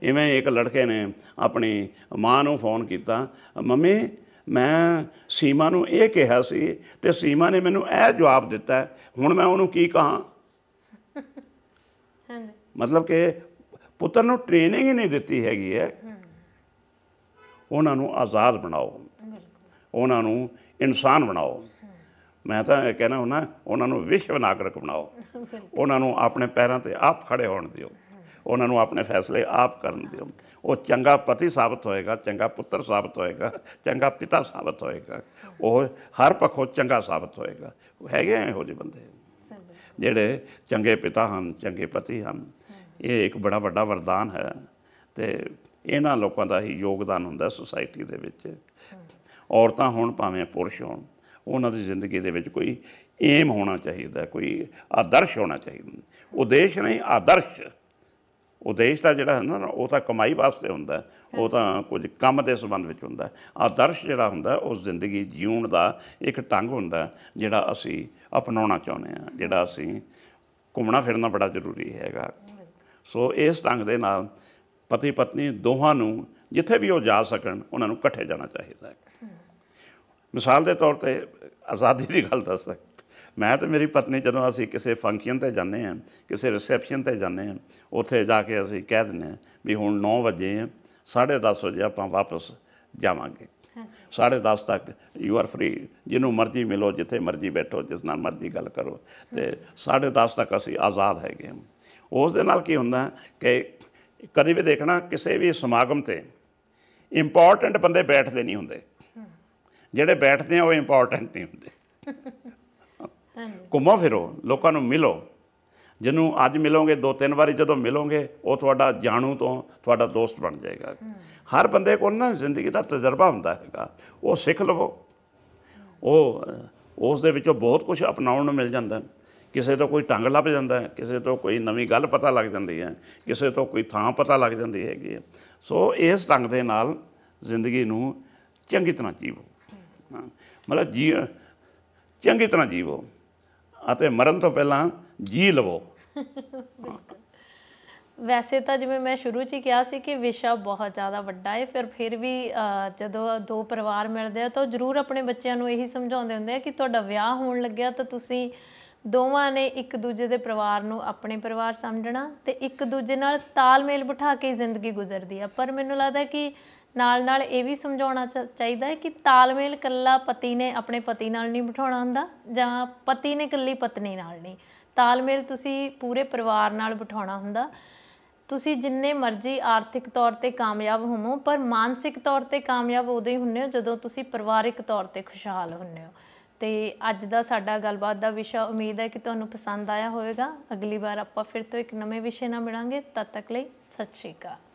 ਇਵੇਂ ਇੱਕ ਲੜਕੇ ਨੇ ਆਪਣੀ ਮਾਂ ਨੂੰ ਫੋਨ ਕੀਤਾ ਮੰਮੀ ਮੈਂ ਸੀਮਾ ਨੂੰ ਇਹ ਕਿਹਾ ਸੀ ਤੇ ਸੀਮਾ ਨੇ ਮੈਨੂੰ ਇਹ ਜਵਾਬ ਦਿੱਤਾ ਹੁਣ ਮੈਂ ਉਹਨੂੰ ਕੀ ਕਹਾਂ ਹਾਂਜੀ ਮਤਲਬ ਕਿ ਪੁੱਤਰ ਨੂੰ ਟ੍ਰੇਨਿੰਗ ਹੀ ਨਹੀਂ ਦਿੱਤੀ ਹੈਗੀ ਹੈ ਉਹਨਾਂ ਨੂੰ ਆਜ਼ਾਦ ਬਣਾਓ ਉਹਨਾਂ ਨੂੰ ਇਨਸਾਨ ਬਣਾਓ ਮੈਂ ਤਾਂ ਇਹ ਕਹਿਣਾ ਹੁੰਦਾ ਉਹਨਾਂ ਨੂੰ ਵਿਸ਼ਵ ਨਾਗਰਿਕ ਬਣਾਓ ਉਹਨਾਂ ਨੂੰ ਆਪਣੇ ਪੈਰਾਂ ਤੇ ਆਪ ਖੜੇ ਹੋਣ ਦਿਓ ਉਹਨਾਂ ਨੂੰ ਆਪਣੇ ਫੈਸਲੇ ਆਪ ਕਰਨ ਦਿਓ ਉਹ ਚੰਗਾ ਪਤੀ ਸਾਬਤ ਹੋਏਗਾ ਚੰਗਾ ਪੁੱਤਰ ਸਾਬਤ ਹੋਏਗਾ ਚੰਗਾ ਪਿਤਾ ਸਾਬਤ ਹੋਏਗਾ ਉਹ ਹਰ ਪੱਖੋਂ ਚੰਗਾ ਸਾਬਤ ਹੋਏਗਾ ਹੈਗੇ ਇਹੋ ਜਿਹੇ ਬੰਦੇ ਜਿਹੜੇ ਚੰਗੇ ਪਿਤਾ ਹਨ ਚੰਗੇ ਪਤੀ ਹਨ ਇਹ ਇੱਕ ਬੜਾ ਵੱਡਾ ਵਰਦਾਨ ਹੈ ਤੇ ਇਹਨਾਂ ਲੋਕਾਂ ਦਾ ਹੀ ਯੋਗਦਾਨ ਹੁੰਦਾ ਸੋਸਾਇਟੀ ਦੇ ਵਿੱਚ ਔਰਤਾਂ ਹੋਣ ਭਾਵੇਂ ਪੁਰਸ਼ ਹੋਣ ਉਹਨਾਂ ਦੀ ਜ਼ਿੰਦਗੀ ਦੇ ਵਿੱਚ ਕੋਈ ਏਮ ਹੋਣਾ ਚਾਹੀਦਾ ਕੋਈ ਆਦਰਸ਼ ਹੋਣਾ ਚਾਹੀਦਾ ਉਦੇਸ਼ ਨਹੀਂ ਆਦਰਸ਼ ਉਦੇਸ਼ ਤਾਂ ਜਿਹੜਾ ਹੁੰਦਾ ਨਾ ਉਹ ਤਾਂ ਕਮਾਈ ਵਾਸਤੇ ਹੁੰਦਾ ਉਹ ਤਾਂ ਕੁਝ ਕੰਮ ਦੇ ਸੰਬੰਧ ਵਿੱਚ ਹੁੰਦਾ ਆਦਰਸ਼ ਜਿਹੜਾ ਹੁੰਦਾ ਉਹ ਜ਼ਿੰਦਗੀ ਜੀਉਣ ਦਾ ਇੱਕ ਢੰਗ ਹੁੰਦਾ ਜਿਹੜਾ ਅਸੀਂ ਅਪਣਾਉਣਾ ਚਾਹੁੰਦੇ ਆ ਜਿਹੜਾ ਅਸੀਂ ਘੁੰਮਣਾ ਫਿਰਨਾ ਬੜਾ ਜ਼ਰੂਰੀ ਹੈਗਾ ਸੋ ਇਸ ਢੰਗ ਦੇ ਨਾਲ ਪਤੀ ਪਤਨੀ ਦੋਹਾਂ ਨੂੰ ਜਿੱਥੇ ਵੀ ਉਹ ਜਾ ਸਕਣ ਉਹਨਾਂ ਨੂੰ ਇਕੱਠੇ ਜਾਣਾ ਚਾਹੀਦਾ ਹੈ ਮਿਸਾਲ ਦੇ ਤੌਰ ਤੇ ਆਜ਼ਾਦੀ ਦੀ ਗੱਲ ਦੱਸ ਸਕਦਾ ਮੈਂ ਤੇ ਮੇਰੀ ਪਤਨੀ ਜਦੋਂ ਅਸੀਂ ਕਿਸੇ ਫੰਕਸ਼ਨ ਤੇ ਜਾਂਦੇ ਆਂ ਕਿਸੇ ਰਿਸੈਪਸ਼ਨ ਤੇ ਜਾਂਦੇ ਆਂ ਉੱਥੇ ਜਾ ਕੇ ਅਸੀਂ ਕਹਿ ਦਿੰਦੇ ਆਂ ਵੀ ਹੁਣ 9 ਵਜੇ ਆ 10:30 ਵਜੇ ਆਪਾਂ ਵਾਪਸ ਜਾਵਾਂਗੇ 10:30 ਤੱਕ ਯੂ ਆਰ ਫ੍ਰੀ ਜਿਹਨੂੰ ਮਰਜ਼ੀ ਮਿਲੋ ਜਿੱਥੇ ਮਰਜ਼ੀ ਬੈਠੋ ਜਿਸ ਨਾਲ ਮਰਜ਼ੀ ਗੱਲ ਕਰੋ ਤੇ 10:30 ਤੱਕ ਅਸੀਂ ਆਜ਼ਾਦ ਹੈਗੇ ਉਸ ਦੇ ਨਾਲ ਕੀ ਹੁੰਦਾ ਕਿ ਕਦੇ ਵੀ ਦੇਖਣਾ ਕਿਸੇ ਵੀ ਸਮਾਗਮ ਤੇ ਇੰਪੋਰਟੈਂਟ ਬੰਦੇ ਬੈਠਦੇ ਨਹੀਂ ਹੁੰਦੇ ਜਿਹੜੇ ਬੈਠਦੇ ਆ ਉਹ ਇੰਪੋਰਟੈਂਟ ਨਹੀਂ ਹੁੰਦੇ ਹਾਂਜੀ ਘੁੰਮੋ ਫਿਰੋ ਲੋਕਾਂ ਨੂੰ ਮਿਲੋ ਜਿਹਨੂੰ ਅੱਜ ਮਿਲੋਗੇ ਦੋ ਤਿੰਨ ਵਾਰੀ ਜਦੋਂ ਮਿਲੋਗੇ ਉਹ ਤੁਹਾਡਾ ਜਾਣੂ ਤੋਂ ਤੁਹਾਡਾ ਦੋਸਤ ਬਣ ਜਾਏਗਾ ਹਰ ਬੰਦੇ ਕੋਲ ਨਾ ਜ਼ਿੰਦਗੀ ਦਾ ਤਜਰਬਾ ਹੁੰਦਾ ਹੈਗਾ ਉਹ ਸਿੱਖ ਲਵੋ ਉਹ ਉਸ ਦੇ ਵਿੱਚੋਂ ਬਹੁਤ ਕੁਝ ਅਪਣਾਉਣ ਨੂੰ ਮਿਲ ਜਾਂਦਾ ਕਿਸੇ ਤੋਂ ਕੋਈ ਢੰਗ ਲੱਭ ਜਾਂਦਾ ਕਿਸੇ ਤੋਂ ਕੋਈ ਨਵੀਂ ਗੱਲ ਪਤਾ ਲੱਗ ਜਾਂਦੀ ਹੈ ਕਿਸੇ ਤੋਂ ਕੋਈ ਥਾਂ ਪਤਾ ਲੱਗ ਜਾਂਦੀ ਹੈਗੀ ਸੋ ਇਸ ਢੰਗ ਦੇ ਨਾਲ ਜ਼ਿੰਦਗੀ ਨੂੰ ਚੰਗੀ ਤਰ੍ਹਾਂ ਜੀਵੋ ਮਤਲਬ ਜੀ ਚੰਗੀ ਤਰ੍ਹਾਂ ਜੀਵੋ ਅਤੇ ਮਰਨ ਤੋਂ ਪਹਿਲਾਂ ਜੀ ਲਵੋ ਵੈਸੇ ਤਾਂ ਜਿਵੇਂ ਮੈਂ ਸ਼ੁਰੂ 'ਚ ਹੀ ਕਿਹਾ ਸੀ ਕਿ ਵਿਸ਼ਾ ਬਹੁਤ ਜ਼ਿਆਦਾ ਵੱਡਾ ਹੈ ਫਿਰ ਫਿਰ ਵੀ ਜਦੋਂ ਦੋ ਪਰਿਵਾਰ ਮਿਲਦੇ ਆ ਤਾਂ ਜਰੂਰ ਆਪਣੇ ਬੱਚਿਆਂ ਨੂੰ ਇਹੀ ਸਮਝਾਉਂਦੇ ਹੁੰਦੇ ਆ ਕਿ ਤੁਹਾਡਾ ਵਿਆਹ ਹੋਣ ਲੱਗਿਆ ਤਾਂ ਤੁਸੀਂ ਦੋਵਾਂ ਨੇ ਇੱਕ ਦੂਜੇ ਦੇ ਪਰਿਵਾਰ ਨੂੰ ਆਪਣੇ ਪਰਿਵਾਰ ਸਮਝਣਾ ਤੇ ਇੱਕ ਦੂਜੇ ਨਾਲ ਤਾਲਮੇਲ ਬਿਠਾ ਕੇ ਜ਼ਿੰਦਗੀ ਗੁਜ਼ਰਦੀ ਆ ਪਰ ਮੈਨੂੰ ਲੱਗਦਾ ਕਿ ਨਾਲ ਨਾਲ ਇਹ ਵੀ ਸਮਝਾਉਣਾ ਚਾਹੀਦਾ ਹੈ ਕਿ ਤਾਲਮੇਲ ਕੱਲਾ ਪਤੀ ਨੇ ਆਪਣੇ ਪਤੀ ਨਾਲ ਨਹੀਂ ਬਿਠਾਉਣਾ ਹੁੰਦਾ ਜਾਂ ਪਤੀ ਨੇ ਕੱਲੀ ਪਤਨੀ ਨਾਲ ਨਹੀਂ ਤਾਲਮੇਲ ਤੁਸੀਂ ਪੂਰੇ ਪਰਿਵਾਰ ਨਾਲ ਬਿਠਾਉਣਾ ਹੁੰਦਾ ਤੁਸੀਂ ਜਿੰਨੇ ਮਰਜ਼ੀ ਆਰਥਿਕ ਤੌਰ ਤੇ ਕਾਮਯਾਬ ਹੋਵੋ ਪਰ ਮਾਨਸਿਕ ਤੌਰ ਤੇ ਕਾਮਯਾਬ ਉਦੋਂ ਹੀ ਹੁੰਨੇ ਹੋ ਜਦੋਂ ਤੁਸੀਂ ਪਰਿਵਾਰਿਕ ਤੌਰ ਤੇ ਖੁਸ਼ਹਾਲ ਹੁੰਨੇ ਹੋ ਤੇ ਅੱਜ ਦਾ ਸਾਡਾ ਗੱਲਬਾਤ ਦਾ ਵਿਸ਼ਾ ਉਮੀਦ ਹੈ ਕਿ ਤੁਹਾਨੂੰ ਪਸੰਦ ਆਇਆ ਹੋਵੇਗਾ ਅਗਲੀ ਵਾਰ ਆਪਾਂ ਫਿਰ ਤੋਂ ਇੱਕ ਨਵੇਂ ਵਿਸ਼ੇ ਨਾਲ ਮਿਲਾਂਗੇ ਤਦ ਤੱਕ ਲਈ ਸਤਿ ਸ਼੍ਰੀ ਅਕਾਲ